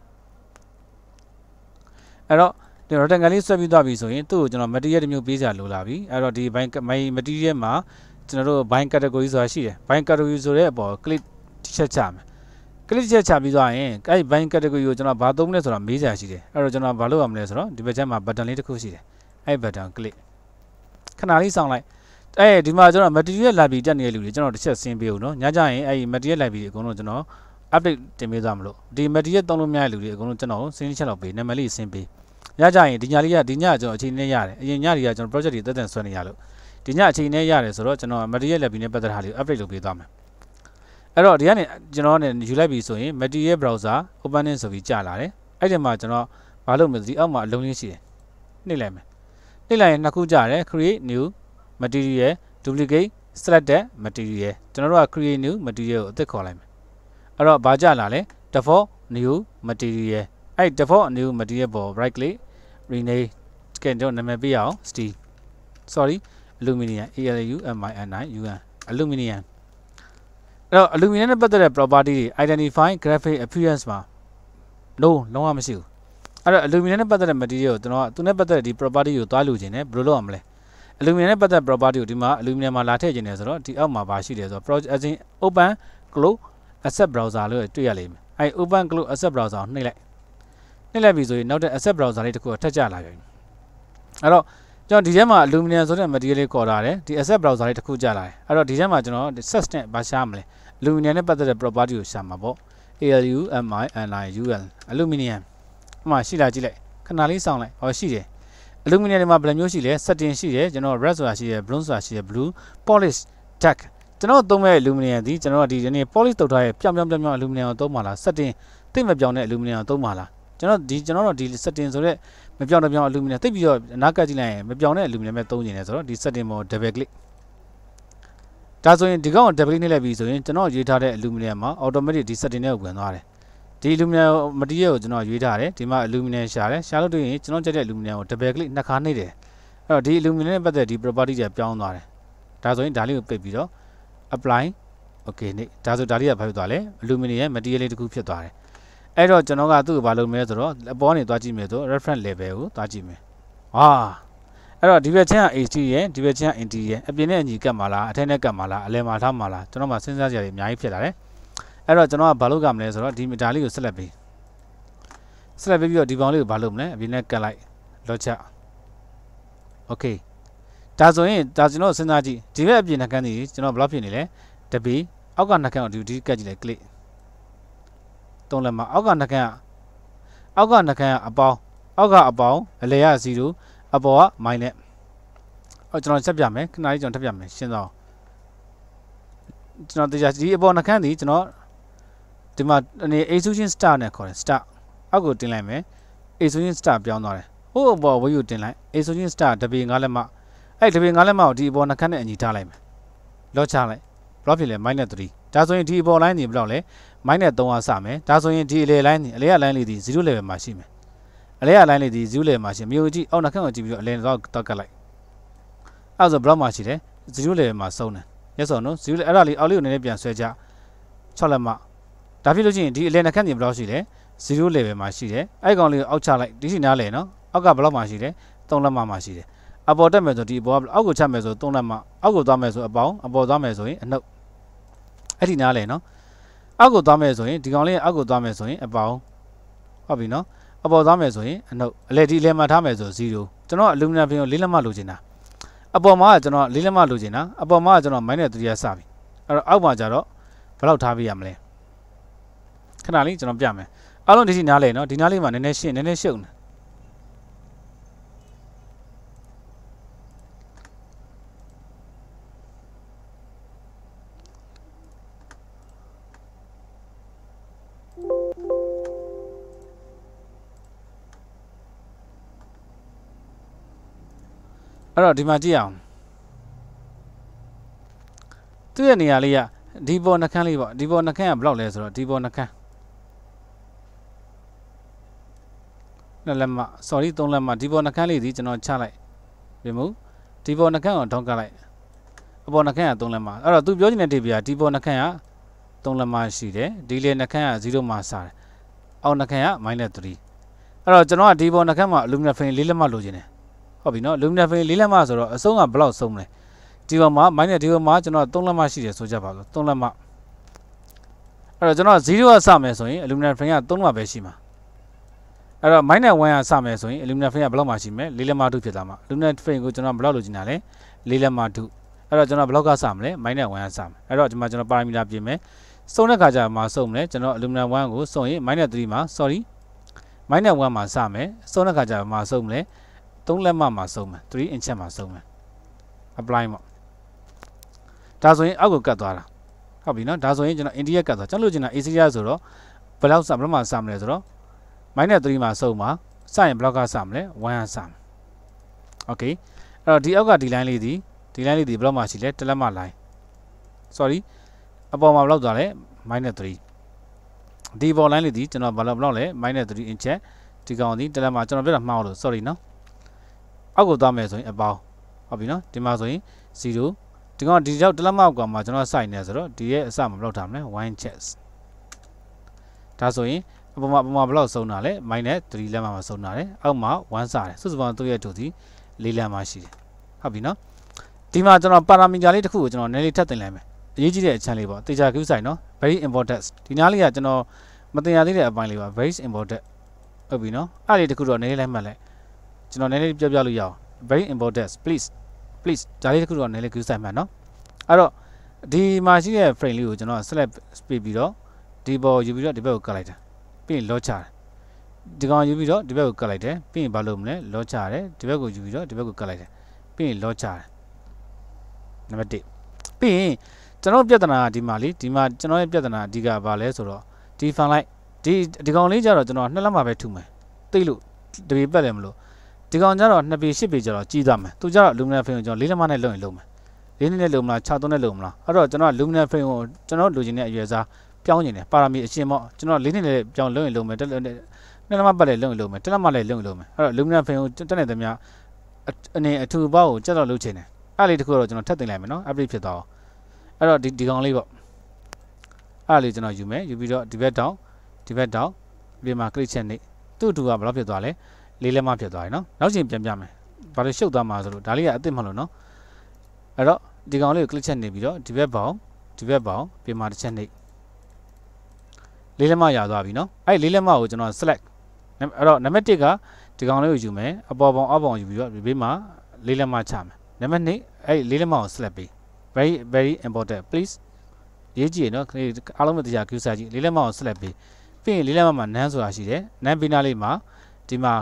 အဲ့တော့ဒီ rectangle လေးဆွဲပြီးသွားပြီဆိုရင်သူ့ကိုကျွန်တော် material တစ်မျိုးပေးစရာလိုလာပြီအဲ့တော့ဒီ bind material မှာကျွန်တော်တို့ bind category ဆိုတာရှိတယ် bind category ဆိုတဲ့အပေါ် click တစ်ချက်ချမယ် click တစ်ချက်ချပြီးသွားရင်အဲ့ဒီ bind category ကိုကျွန်တော်ဘာသုံးမလဲဆိုတာမေးစရာရှိတယ်အဲ့တော့ကျွန်တော်ဘာလုပ်ရမလဲဆိုတော့ဒီဘက်ချက်မှာ button လေးတစ်ခုရှိတယ်အဲ့ button click ခဏလေးစောင့်လိုက်အဲဒီမှာကျွန်တော် material library တက်နေတဲ့လူတွေကျွန်တော်တစ်ချက်ဆင်းပေးအောင်နော်ညကြရင်အဲဒီ material library အကုန်လုံးကျွန်တော် update တင်ပေးသွားမလို့ဒီ material သုံးလို့မရတဲ့လူတွေအကုန်လုံးကျွန်တော်ဆင်းချက်လောက်ပေးနံပါတ်လေးဆင်းပေးညကြရင်ဒီညလေးကဒီညကျွန်တော်အချိန်နဲ့ရတယ်အရင်ညတွေကကျွန်တော် project တွေတက်တန်ဆွဲနေရလို့ဒီညအချိန်နဲ့ရတယ်ဆိုတော့ကျွန်တော် material library နဲ့ပတ်သက်တာလေး update လုပ်ပေးသွားမယ်အဲ့တော့ဒီကနေကျွန်တော်နဲ့ယူလိုက်ပြီဆိုရင် material browser opening ဆိုပြီးကြာလာတယ်အဲ့ဒီမှာကျွန်တော်မလုပ်မလို့ဒီအောက်မှာအလုံးလေးရှိတယ်နှိပ်လိုက်မယ်နှိပ်လိုက်ရင်နှစ်ခုကြာတယ် create new material duplicate selected material ကျွန်တော်တို့က create new material ကိုအသစ်ခေါ်လိုက်မယ်အဲ့တော့ဘာကြလာလဲ default new material အဲ့ default new material ပေါ် right click rename ကဲကျွန်တော်နာမည်ပေးရအောင် steel sorry aluminum alu mini un aluminum အဲ့တော့ aluminum နဲ့ပတ်သက်တဲ့ property တွေ identify graphic appearance မှာ no လုံးဝမရှိဘူးအဲ့တော့ aluminum နဲ့ပတ်သက်တဲ့ material ကိုကျွန်တော်ကသူနဲ့ပတ်သက်တဲ့ဒီ property ကိုသွားလိုချင်တယ်ဘယ်လိုလုပ်ရမလဲအလူမီနီယံနဲ့ပတ်သက် property ကိုဒီမှာအလူမီနီယံမှာလာထည့်ခြင်းတယ်ဆိုတော့ဒီအောက်မှာပါရှိတယ်ဆိုတော့ project as in open close asset browser လို့တွေ့ရလိမ့်မယ်အဲ open close asset browser ကိုနှိပ်လိုက်နှိပ်လိုက်ပြီဆိုရင်နောက်တဲ့ asset browser လေးတစ်ခုကထပ်ကြလာပြီအဲ့တော့ကျွန်တော်ဒီထဲမှာ aluminum ဆိုတဲ့ material လေးခေါ်ထားတယ်ဒီ asset browser လေးတစ်ခုကြာလာတယ်အဲ့တော့ဒီထဲမှာကျွန်တော် search နဲ့ဘာရှာမလဲ aluminum နဲ့ပတ်သက်တဲ့ property ကိုရှာမှာပေါ့ alu mi ni ul aluminum အမှရှိလာကြည့်လိုက်ခဏလေးစောင့်လိုက်ဟောရှိတယ်အလူမီနီယံတွေမှာဘယ်လိုမျိုးရှိလဲစတင်ရှိတယ်ကျွန်တော် red ဆိုတာရှိတယ် bronze ဆိုတာရှိတယ် blue polish dark ကျွန်တော်သုံးမဲ့အလူမီနီယံဒီကျွန်တော်ဒီနေ့ polish တုတ်ထားရဲ့ပြောင်ပြောင်ပြောင်ပြောင်အလူမီနီယံကိုသုံးပါလားစတင်သိမ့်မပြောင်တဲ့အလူမီနီယံကိုသုံးပါလားကျွန်တော်ဒီကျွန်တော်တို့ဒီ setting ဆိုတော့မပြောင်းတော့ပြောင်းအလူမီနီယံသိပ်ပြီးတော့အနာကတ်ကြည့်လိုက်ရင်မပြောင်းတဲ့အလူမီနီယံပဲသုံးနေတယ်ဆိုတော့ဒီ setting ပေါ် double click ဒါဆိုရင်ဒီကောင် double click နှိပ်လိုက်ပြီဆိုရင်ကျွန်တော်ရေးထားတဲ့အလူမီနီယံမှာ automatic ဒီ setting နဲ့ဝင်သွားတယ်ဒီလူမီနီယမ်မတီးရီယယ်ကိုကျွန်တော်ရွေးထားတယ်ဒီမှာအလူမီနီယမ်ရှာတယ်ရှာလို့တွေ့ရင်ကျွန်တော်ကြက်တဲ့အလူမီနီယမ်ကို double click နှစ်ခါနှိပ်တယ်အဲ့တော့ဒီအလူမီနီယမ်နဲ့ပတ်သက်ဒီ property တွေပြောင်းသွားတယ်ဒါဆိုရင်ဒါလေးကိုပိတ်ပြီးတော့ apply okay နေဒါဆိုဒါလေးကဘာဖြစ်သွားလဲအလူမီနီယမ် material လေးတစ်ခုဖြစ်သွားတယ်အဲ့တော့ကျွန်တော်ကသူ့ကိုဘာလုပ်မလဲဆိုတော့အပေါ်နေသွားကြည့်မယ်ဆို reference level ကိုသွားကြည့်မယ်ဟာအဲ့တော့ဒီဘက်ချင်းက HD ရယ်ဒီဘက်ချင်းက ND ရယ်အပြင်နဲ့အညီကတ်မှာလားအထက်နဲ့ကတ်မှာလားအလယ်မှာထားမှာလားကျွန်တော်မှစဉ်းစားကြရတယ်အများကြီးဖြစ်လာတယ်အဲ့တော့ကျွန်တော်ကဘာလုပ်ကြမလဲဆိုတော့ဒီဒါလေးကိုဆက်လက်ပေးဆက်လက်ပေးပြီးတော့ဒီဘောင်လေးကိုဘာလုပ်မလဲအပြင်နဲ့ကတ်လိုက်လော့ချโอเคဒါဆိုရင်ဒါကျွန်တော်စဉ်းစားကြည့်ဒီဘက်အပြင်နှကန်းကြီးကျွန်တော်ဘယ်လောက်ဖြစ်နေလဲတပီအောက်ကနှကန်းကိုဒီဒီကတ်ကြည့်လိုက် click သုံးလက်မှာအောက်ကနှကန်းကအောက်ကနှကန်းကအပေါင်းအောက်ကအပေါင်းအလဲက0အပေါ်က minus အော်ကျွန်တော်ချက်ပြမယ်ခဏလေးကျွန်တော်ထပ်ပြမယ်ရှင်းတော့ကျွန်တော်တရားဒီအပေါ်နှကန်းကြီးကျွန်တော်ဒီမှာအနေ execution start နဲ့ခေါ်တယ် start အောက်ကိုတင်လိုက်မယ် execution start ပြောင်းသွားတယ်ဟို့အပေါ်ဝေးယူတင်လိုက် execution start တပေငါးလက်မအဲ့တပေငါးလက်မကိုဒီအပေါ်နှခမ်းနဲ့အညီထားလိုက်မယ်လော့ချလိုက်ဘလော့ဖြစ်လဲ -3 ဒါဆိုရင်ဒီအပေါ် line ညီဘလောက်လဲ -3 အစမယ်ဒါဆိုရင်ဒီအလေ line ညီအလေရ line လေးဒီ0 level မှာရှိမယ်အလေရ line လေးဒီ0 level မှာရှိမြို့ကြည့်အောက်နှခမ်းကိုကြည့်ပြီးတော့အလေတော့တောက်ကလိုက်အဲ့ဆိုဘလော့မှာရှိတယ်0 level မှာစုံတယ်ရက်စော်နော်0အဲ့ဒါလေးအောက်လေးကိုနည်းနည်းပြန်ဆွဲကြ6လက်မဒါဖြစ်လို့ရှိရင်ဒီအလယ်နှခန့်ပြင်ဘယ်လောက်ရှိလဲ0 level မှာရှိတယ်အဲ့ကောင်လေးကိုအောက်ချလိုက်ဒီရှိနားလေနော်အောက်ကဘယ်လောက်မှာရှိလဲ3လက်မမှာရှိတယ်အပေါ်တက်မယ်ဆိုဒီအပေါ်ကအောက်ကိုချမယ်ဆို3လက်မအောက်ကိုသွားမယ်ဆိုအပေါင်းအပေါ်သွားမယ်ဆိုရင်အနှုတ်အဲ့ဒီနားလေနော်အောက်ကိုသွားမယ်ဆိုရင်ဒီကောင်လေးအောက်ကိုသွားမယ်ဆိုရင်အပေါင်းဟုတ်ပြီနော်အပေါ်သွားမယ်ဆိုရင်အနှုတ်အလဲဒီအလဲမှာထားမယ်ဆို0ကျွန်တော်အလူမီနီယံဖင်ကိုလေးလက်မလိုချင်တာအပေါ်မှာကကျွန်တော်လေးလက်မလိုချင်တာအပေါ်မှာကကျွန်တော် -3 ရစပြီအဲ့တော့အောက်မှာကျတော့ဘယ်လောက်ထားပေးရမလဲဏလေးကျွန်တော်ပြမယ်အားလုံးဒီစီနားလဲနော်ဒီနားလေးမှာနည်းနည်းရှင်းနည်းနည်းရှုပ်နေအဲ့တော့ဒီမှာကြည့်အောင်သူ့ရဲ့နေရာလေးကဒီပေါ်နှခမ်းလေးပေါ့ဒီပေါ်နှခမ်းကဘယ်လောက်လဲဆိုတော့ဒီပေါ်နှခမ်းနှစ်လက်မ sorry သုံးလက်မဒီပေါ်နှကန်းလေးဒီကျွန်တော်ချလိုက်ပြင်မှုဒီပေါ်နှကန်းကိုထောင်းကလိုက်အပေါ်နှကန်းကသုံးလက်မအဲ့တော့သူပြောချင်တဲ့တိပ္ပာဒီပေါ်နှကန်းကသုံးလက်မရှိတယ်ဒီလေနှကန်းက0မှာစားတယ်အောက်နှကန်းက -3 အဲ့တော့ကျွန်တော်ကဒီပေါ်နှကန်းမှာ aluminum frame လေးလက်မလိုချင်တယ်ဟုတ်ပြီနော် aluminum frame လေးလက်မဆိုတော့အဆုံးကဘယ်လောက်ဆုံးမလဲဒီပေါ်မှာ minus ဒီပေါ်မှာကျွန်တော်သုံးလက်မရှိတယ်ဆိုကြပါစို့သုံးလက်မအဲ့တော့ကျွန်တော်0ကစမယ်ဆိုရင် aluminum frame က3လက်ပဲရှိမှာအဲ့တော့ minus 1ကစမယ်ဆိုရင် aluminum frame ကဘယ်လောက်မှရှိမလဲလေးလက်မ2ဖြစ်လာမှာ aluminum frame ကိုကျွန်တော်ဘယ်လောက်လိုချင်တာလဲလေးလက်မ2အဲ့တော့ကျွန်တော်ဘယ်လောက်ကစမလဲ minus 1ကစမယ်အဲ့တော့ဒီမှာကျွန်တော် parameter ပြင်မယ်စုံတဲ့ခါကျမှစုံမလဲကျွန်တော် aluminum 1ကိုစုံရင် minus 3မှာ sorry minus 1မှာစမယ်စုံတဲ့ခါကျမှစုံမလဲ3လက်မမှာစုံမယ်3 inch မှာစုံမယ် apply ပေါ့ဒါဆိုရင်အောက်ကိုကတ်သွားတာဟုတ်ပြီနော်ဒါဆိုရင်ကျွန်တော် india ကတ်သွားကျွန်တော်လိုချင်တာ asia ဆိုတော့ဘယ်လောက်စဘယ်လောက်မှစမလဲဆိုတော့မိုင်းနဲ့3မှာဆုံးပါစရင်ဘလော့ကစမလဲ1ကစမယ်โอเคအဲ့တော့ဒီအောက်ကဒီ line လေးဒီဒီ line လေးဒီဘလော့မှာရှိလဲတလက်မ line sorry အပေါ်မှာဘလော့သွားလဲ -3 ဒီပေါ် line လေးဒီကျွန်တော်ဘလော့ဘလော့လဲ -3 inch ဒီကောင်ဒီတလက်မှာကျွန်တော်ပြတာမှားလို့ sorry နော်အောက်ကိုသွားမယ်ဆိုရင်အပေါင်းဟုတ်ပြီနော်ဒီမှာဆိုရင်0ဒီကောင်ဒီရောက်တလက်မောက်ကမှာကျွန်တော်စိုက်နေဆိုတော့ဒီရဲ့အစမဘလောက်ထားမလဲ1 chess ဒါဆိုရင်ပမာပမာဘလောက်ဆုံးတာလဲမိုင်းနဲ့3လက်မှာမှာဆုံးတာတယ်အောက်မှာ1စတယ်စုစုပေါင်းသူ့ရဲ့ဒုတိ4လက်မှာရှိတယ်ဟုတ်ပြီနော်ဒီမှာကျွန်တော်ပါရာမီတာလေးတစ်ခုကိုကျွန်တော်နည်းလေးထပ်သင်လိုက်မယ်အရေးကြီးတဲ့အချက်လေးပေါ့တေချာကူးဆိုင်နော် very important ဒီနားလေးကကျွန်တော်မတင်ရသေးတဲ့အပိုင်းလေးပါ very important ဟုတ်ပြီနော်အဲ့ဒီတစ်ခုတော့နည်းလေးလိုက်မှတ်လိုက်ကျွန်တော်နည်းလေးပြပြလို့ရအောင် very important please please ဒါလေးတစ်ခုတော့နည်းလေးကူးဆိုင်မှတ်နော်အဲ့တော့ဒီမှာရှိတဲ့ frame လေးကိုကျွန်တော် select ပြီးပြီးတော့ဒီပေါ်ယူပြီးတော့ဒီဘက်ကိုကတ်လိုက်တာပြီးရင်လောချတယ်ဒီကောင်ယူပြီးတော့ဒီဘက်ကိုကတ်လိုက်တယ်ပြီးရင်ဘာလုပ်မလဲလောချရတယ်ဒီဘက်ကိုယူပြီးတော့ဒီဘက်ကိုကတ်လိုက်တယ်ပြီးရင်လောချရတယ်နံပါတ်1ပြီးရင်ကျွန်တော်ပြဿနာကဒီမှာလေဒီမှာကျွန်တော်ရဲ့ပြဿနာအဓိကဘာလဲဆိုတော့ဒီ fan လိုက်ဒီဒီကောင်လေးကြတော့ကျွန်တော်နှစ်လက်မှပဲထုမယ်သိလို့တပေပတ်တယ်မလို့ဒီကောင်ကြတော့နှစ်ပေရှစ်ပေကြတော့ကြီးသွားမယ်သူကြတော့ aluminum frame ကိုကျွန်တော်လေးလက်မှနဲ့လုပ်ရင်လုပ်မယ်လေးနည်းနဲ့လုပ်မလား6သုံးနဲ့လုပ်မလားအဲ့တော့ကျွန်တော် aluminum frame ကိုကျွန်တော်လိုချင်တဲ့အရွယ်စားပြောင်းနေတယ်ပါရာမီအရှင်ပေါ့ကျွန်တော်လေးနှစ်လည်းပြောင်းလုံးရင်လုံးမယ်တက်လက်နှစ်လမပတ်လည်းလုံးရင်လုံးမယ်တက်လက်မလည်းလုံးရင်လုံးမယ်အဲ့တော့ Lumina Fan ကိုတက်နေသမျှအနေအထူပေါ့ကိုကြက်တော့လုပ်ချင်တယ်အဲ့လေးတခုတော့ကျွန်တော်ထပ်တင်လိုက်မယ်နော် update ဖြစ်သွားအောင်အဲ့တော့ဒီဒီကောင်လေးပေါ့အဲ့လေးကျွန်တော်ယူမယ်ယူပြီးတော့ဒီဘက်တောင်ဒီဘက်တောင်ဒီမှာ click ချက်နေသူ့အတူကဘယ်လောက်ဖြစ်သွားလဲလေးလက်မဖြစ်သွားတယ်နော်နောက်ချိန်ပြန်ပြမယ်ဘာလို့ရှုပ်သွားမှာဆိုလို့ဒါလေးကအစ်စ်မလို့နော်အဲ့တော့ဒီကောင်လေးကို click ချက်နေပြီးတော့ဒီဘက်ပေါင်ဒီဘက်ပေါင်ပြင်မာတစ်ချက်နေလေးလက်မရသွားပြီเนาะအဲ့လေးလက်မကိုကျွန်တော် select အဲ့တော့နံပါတ်1ကဒီကောင်လေးကိုယူမယ်အပေါ်ပေါင်အောက်ပေါင်ယူပြီးတော့ဘေးမှာလေးလက်မချမယ်နံပါတ်2အဲ့လေးလက်မကို select ပေး very very important please ရေးကြည့်ရနော်အားလုံးမတရား queue စာကြည့်လေးလက်မကို select ပေးပြီးရင်လေးလက်မမှာ nan ဆိုတာရှိတယ်။ nan ပြီးနားလေးမှာဒီမှာ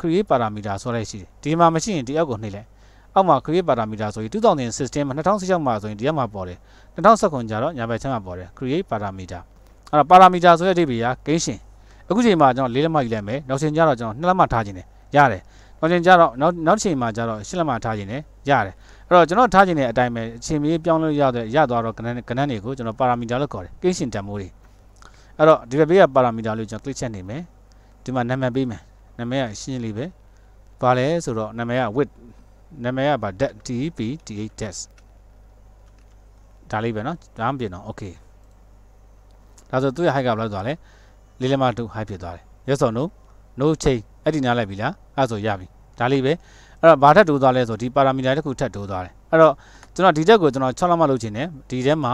create parameter ဆိုလိုက်ရှိတယ်။ဒီမှာမရှိရင်ဒီအောက်ကိုနှိမ့်လိုက်။အောက်မှာ create parameter ဆိုရင်2016မှာ2016မှာဆိုရင်ဒီအောက်မှာပေါ်တယ်။2019ကျတော့ညာဘက်ချမ်းမှာပေါ်တယ် create parameter အဲ့တော့ပါရာမီတာဆိုတဲ့အဓိပ္ပာယ်ကဂိမ်းရှင်အခုချိန်မှာကျွန်တော်၄လက်မယူလိုက်မယ်နောက်ချိန်ကျတော့ကျွန်တော်၂လက်မထားခြင်းတယ်ရတယ်နောက်ချိန်ကျတော့နောက်နောက်ချိန်မှာကျတော့၈လက်မထားခြင်းတယ်ရတယ်အဲ့တော့ကျွန်တော်ထားခြင်းတဲ့အတိုင်းပဲအချိန်မီပြောင်းလို့ရတဲ့ရသွားတော့ကဏ္ဍကဏ္ဍတွေကိုကျွန်တော်ပါရာမီတာလို့ခေါ်တယ်ဂိမ်းရှင်တန်ဖိုးတွေအဲ့တော့ဒီဘက်ဘေးကပါရာမီတာလို့ကျွန်တော် click ချက်နေမယ်ဒီမှာနာမည်ပေးမယ်နာမည်ကရှင်းရှင်းလေးပဲဘာလဲဆိုတော့နာမည်က width နာမည်ကဗာ .dep.th ဒါလေးပဲเนาะဒါမှပြင်တော့ okay ဒါဆိုသူ့ရဲ့ height ကဘယ်လောက်သွားလဲ4.2 height ဖြစ်သွားတယ် yes or no no change အဲ့ဒီနားလိုက်ပြီလားအဲ့ဆိုရပြီဒါလေးပဲအဲ့တော့ဘာထပ်တိုးသွားလဲဆိုဒီ parameter တစ်ခုထပ်တိုးသွားတယ်အဲ့တော့ကျွန်တော်ဒီတက်ကိုကျွန်တော်6လမလုပ်ချင်တယ်ဒီထဲမှာ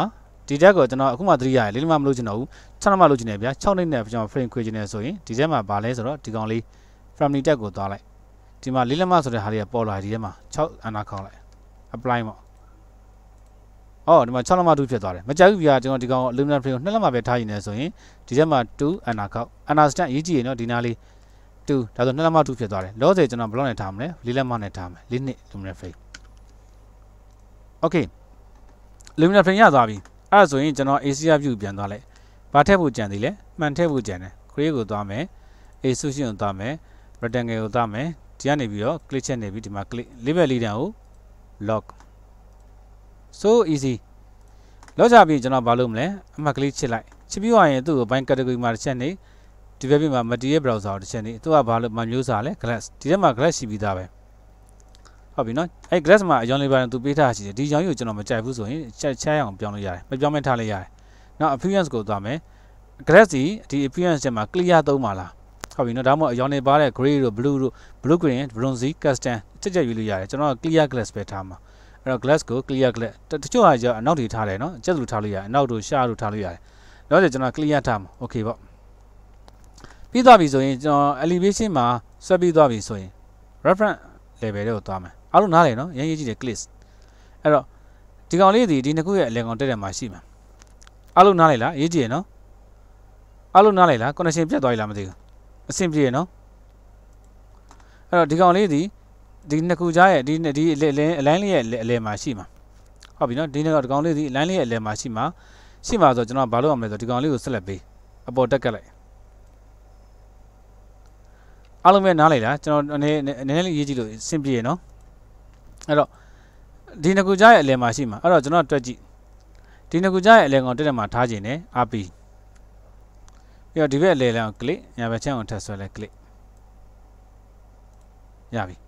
ဒီတက်ကိုကျွန်တော်အခုမှ3ရတယ်လေးလမမလုပ်ချင်တော့ဘူး6လမလုပ်ချင်တယ်ဗျာ6နှစ်နဲ့ကျွန်တော် frame ခွေချင်တယ်ဆိုရင်ဒီထဲမှာဘာလဲဆိုတော့ဒီကောင်လေး family တက်ကိုသွားလိုက်ဒီမှာလေးလမဆိုတဲ့ဟာတွေကပေါ်လာဒီထဲမှာ6အနာခေါက်လိုက် apply ပေါ့အော်ဒီမှာ6လက်မ2ဖြစ်သွားတယ်မကြိုက်ဘူးပြကျွန်တော်ဒီကောင် aluminum frame ကို2လက်မပဲထားယူနေဆိုရင်ဒီချက်မှာ2 under count understand အရေးကြီးရေနော်ဒီနားလေး2ဒါဆို2လက်မ2ဖြစ်သွားတယ်လောဆယ်ကျွန်တော်ဘလော့နဲ့ထားမလဲ4လက်မနဲ့ထားမယ်4နှစ် aluminum frame okay aluminum frame ရသွားပြီအဲ့ဒါဆိုရင်ကျွန်တော် ACR view ပြန်သွားလိုက်ဘာထည့်ဖို့ကြံသေးလဲမှန်ထည့်ဖို့ကြံတယ် create ကိုသွားမယ် extrusion ကိုသွားမယ် rectangle ကိုသွားမယ်ဒီကနေပြီးတော့ click ချက်နေပြီးဒီမှာ click လေးပဲလေးတန်းကို lock so easy လောက်ကြပြီကျွန်တော်ဘာလုပ်မလဲအမှတ်ကလေးချစ်လိုက်ချစ်ပြီးသွားရင်သူ့ကိုဘိုင်း category မှာတစ်ချက်နေဒီဘက်ပြင်မှာ material browser ကိုတစ်ချက်နေသူကဘာလို့မမျိုးစားလဲ glass ဒီထဲမှာ glass ရှိပြီးသားပဲဟုတ်ပြီနော်အဲ့ glass မှာအယောင်လေးပါသူပေးထားရှိတယ်ဒီရောင်ကြီးကိုကျွန်တော်မကြိုက်ဘူးဆိုရင်ချက်ချက်အောင်ပြောင်းလို့ရတယ်မပြောင်းမထားလိုက်ရတယ်နောက် appearance ကိုသွားမယ် glass ဒီဒီ appearance ချက်မှာ clear သုံးပါလားဟုတ်ပြီနော်ဒါမှမဟုတ်အရောင်းနေပါတဲ့ gray တို့ blue တို့ blue green bronzy custom ချက်ချက်ရွေးလို့ရတယ်ကျွန်တော်က clear glass ပဲထားမှာအဲ့တော့ glass ကို clear glass တချို့ဟာကျအနောက်တွေထားတယ်နော်အကျက်လိုထားလို့ရတယ်အနောက်တို့ရှားလိုထားလို့ရတယ်တော့ကျွန်တော် clear ထားမှာ okay ပေါ့ပြီးသွားပြီဆိုရင်ကျွန်တော် elevation မှာဆွဲပြီးသွားပြီဆိုရင် reference level တွေကိုသွားမယ်အားလုံးနားလည်နော်ရင်းရင်းကြီးတယ် click အဲ့တော့ဒီကောင်လေးဒီဒီနှစ်ခုရဲ့အလယ်ကောင်တက်တယ်မှာရှိမှာအားလုံးနားလည်လားအရေးကြီးရနော်အားလုံးနားလည်လား connection ပြတ်သွားပြီလားမသိဘူးအဆင်ပြေရနော်အဲ့တော့ဒီကောင်လေးဒီဒီနှစ်ခုကြားရဲ့ဒီဒီအလင်းအလန်းလေးရဲ့အလယ်မှာရှိမှာဟုတ်ပြီနော်ဒီနှစ်ကဒီကောင်လေးဒီအလန်းလေးရဲ့အလယ်မှာရှိမှာရှိမှာဆိုကျွန်တော်ဘာလုပ်ရမလဲဆိုဒီကောင်လေးကိုဆက်လက်ပေးအပေါ်တက်ကလိုက်အားလုံးပဲနားလိုက်လားကျွန်တော်နည်းနည်းလေးရေးကြည့်လို့အဆင်ပြေရနော်အဲ့တော့ဒီနှစ်ခုကြားရဲ့အလယ်မှာရှိမှာအဲ့တော့ကျွန်တော်တွက်ကြည့်ဒီနှစ်ခုကြားရဲ့အလယ်ကောင်တက်တက်မှာထားခြင်းနဲ့ RP ပြီးတော့ဒီဘက်အလယ်လောက် click ညာဘက်ချမ်းကိုထပ်ဆွဲလိုက် click ရပြီ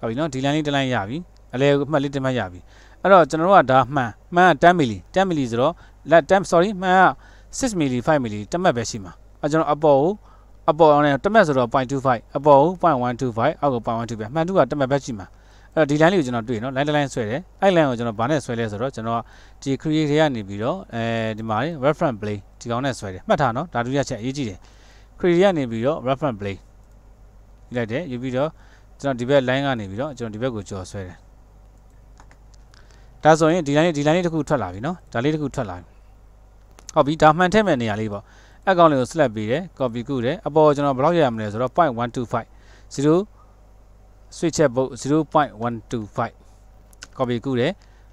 ဟုတ်ပြီနော်ဒီလိုင်းလေးတစ်လိုင်းရပြီအလဲအမှတ်လေးတစ်မှတ်ရပြီအဲ့တော့ကျွန်တော်တို့ကဒါမှန်မှန်10 ml 10 ml ဆိုတော့လက်10 sorry မှန်က6 ml 5 ml တက်မှတ်ပဲရှိမှာအဲကျွန်တော်အပေါ်ကိုအပေါ်အောင်နဲ့တက်မှတ်ဆိုတော့0.25အပေါ်ကို0.125အောက်ကို0.125ပဲမှန်တူကတက်မှတ်ပဲရှိမှာအဲ့တော့ဒီ line လေးကိုကျွန်တော်တွေ့နော် line တစ် line ဆွဲတယ်အဲ့ line ကိုကျွန်တော်ဘာနဲ့ဆွဲလဲဆိုတော့ကျွန်တော်ဒီ creator ကနေပြီးတော့အဲဒီမှာ reference play ဒီကောင်နဲ့ဆွဲတယ်မှတ်ထားနော်ဒါဒုတိယချက်အရေးကြီးတယ် creator ကနေပြီးတော့ reference play လိုက်တယ်ယူပြီးတော့ကျွန်တော်ဒီဘက် line ကနေပြီးတော့ကျွန်တော်ဒီဘက်ကိုကြော်ဆွဲတယ်ဒါဆိုရင်ဒီ line ဒီ line လေးတစ်ခုထွက်လာပြီနော်ဒါလေးတစ်ခုထွက်လာပြီဟုတ်ပြီဒါမှန်ထည့်မဲ့နေရာလေးပေါ့အကောင့်လေးကို select ပေးတယ် copy ကုတယ်အပေါ်ကျွန်တော်ဘယ်လောက်ရရမလဲဆိုတော့0.125 0 switch check book 0.125 copy ကုတယ်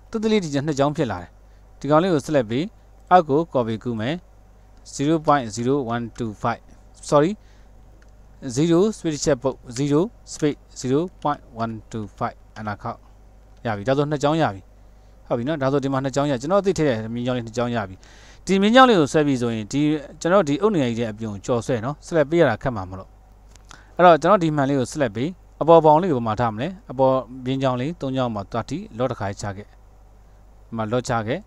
တူတူလေးဒီကျနှစ်ချောင်းဖြစ်လာတယ်ဒီကောင်လေးကို select ပြီးအောက်ကို copy ကုမယ်0.0125 sorry 0.0125 0 space ချက်ပုတ်0 space 0.125အနာခောက်ရပြီဒါဆိုနှစ်ကြောင်းရပြီဟုတ်ပြီနော်ဒါဆိုဒီမှာနှစ်ကြောင်းရကျွန်တော်သိထည့်တယ်မင်းကြောင်းလေးနှစ်ကြောင်းရပြီဒီမင်းကြောင်းလေးကိုဆွဲပြီးဆိုရင်ဒီကျွန်တော်ဒီအုတ်နေရကြီးတဲ့အပြုံကြော်ဆွဲနော်ဆက်လက်ပေးရတာခက်မှာမလို့အဲ့တော့ကျွန်တော်ဒီမှန်လေးကိုဆက်လက်ပေးအပေါ်ပေါင်လေးကိုမှထားမလဲအပေါ်မင်းကြောင်းလေး၃ကြောင်းမှာတွားတီလော့တစ်ခါချခဲ့မှလော့ချခဲ့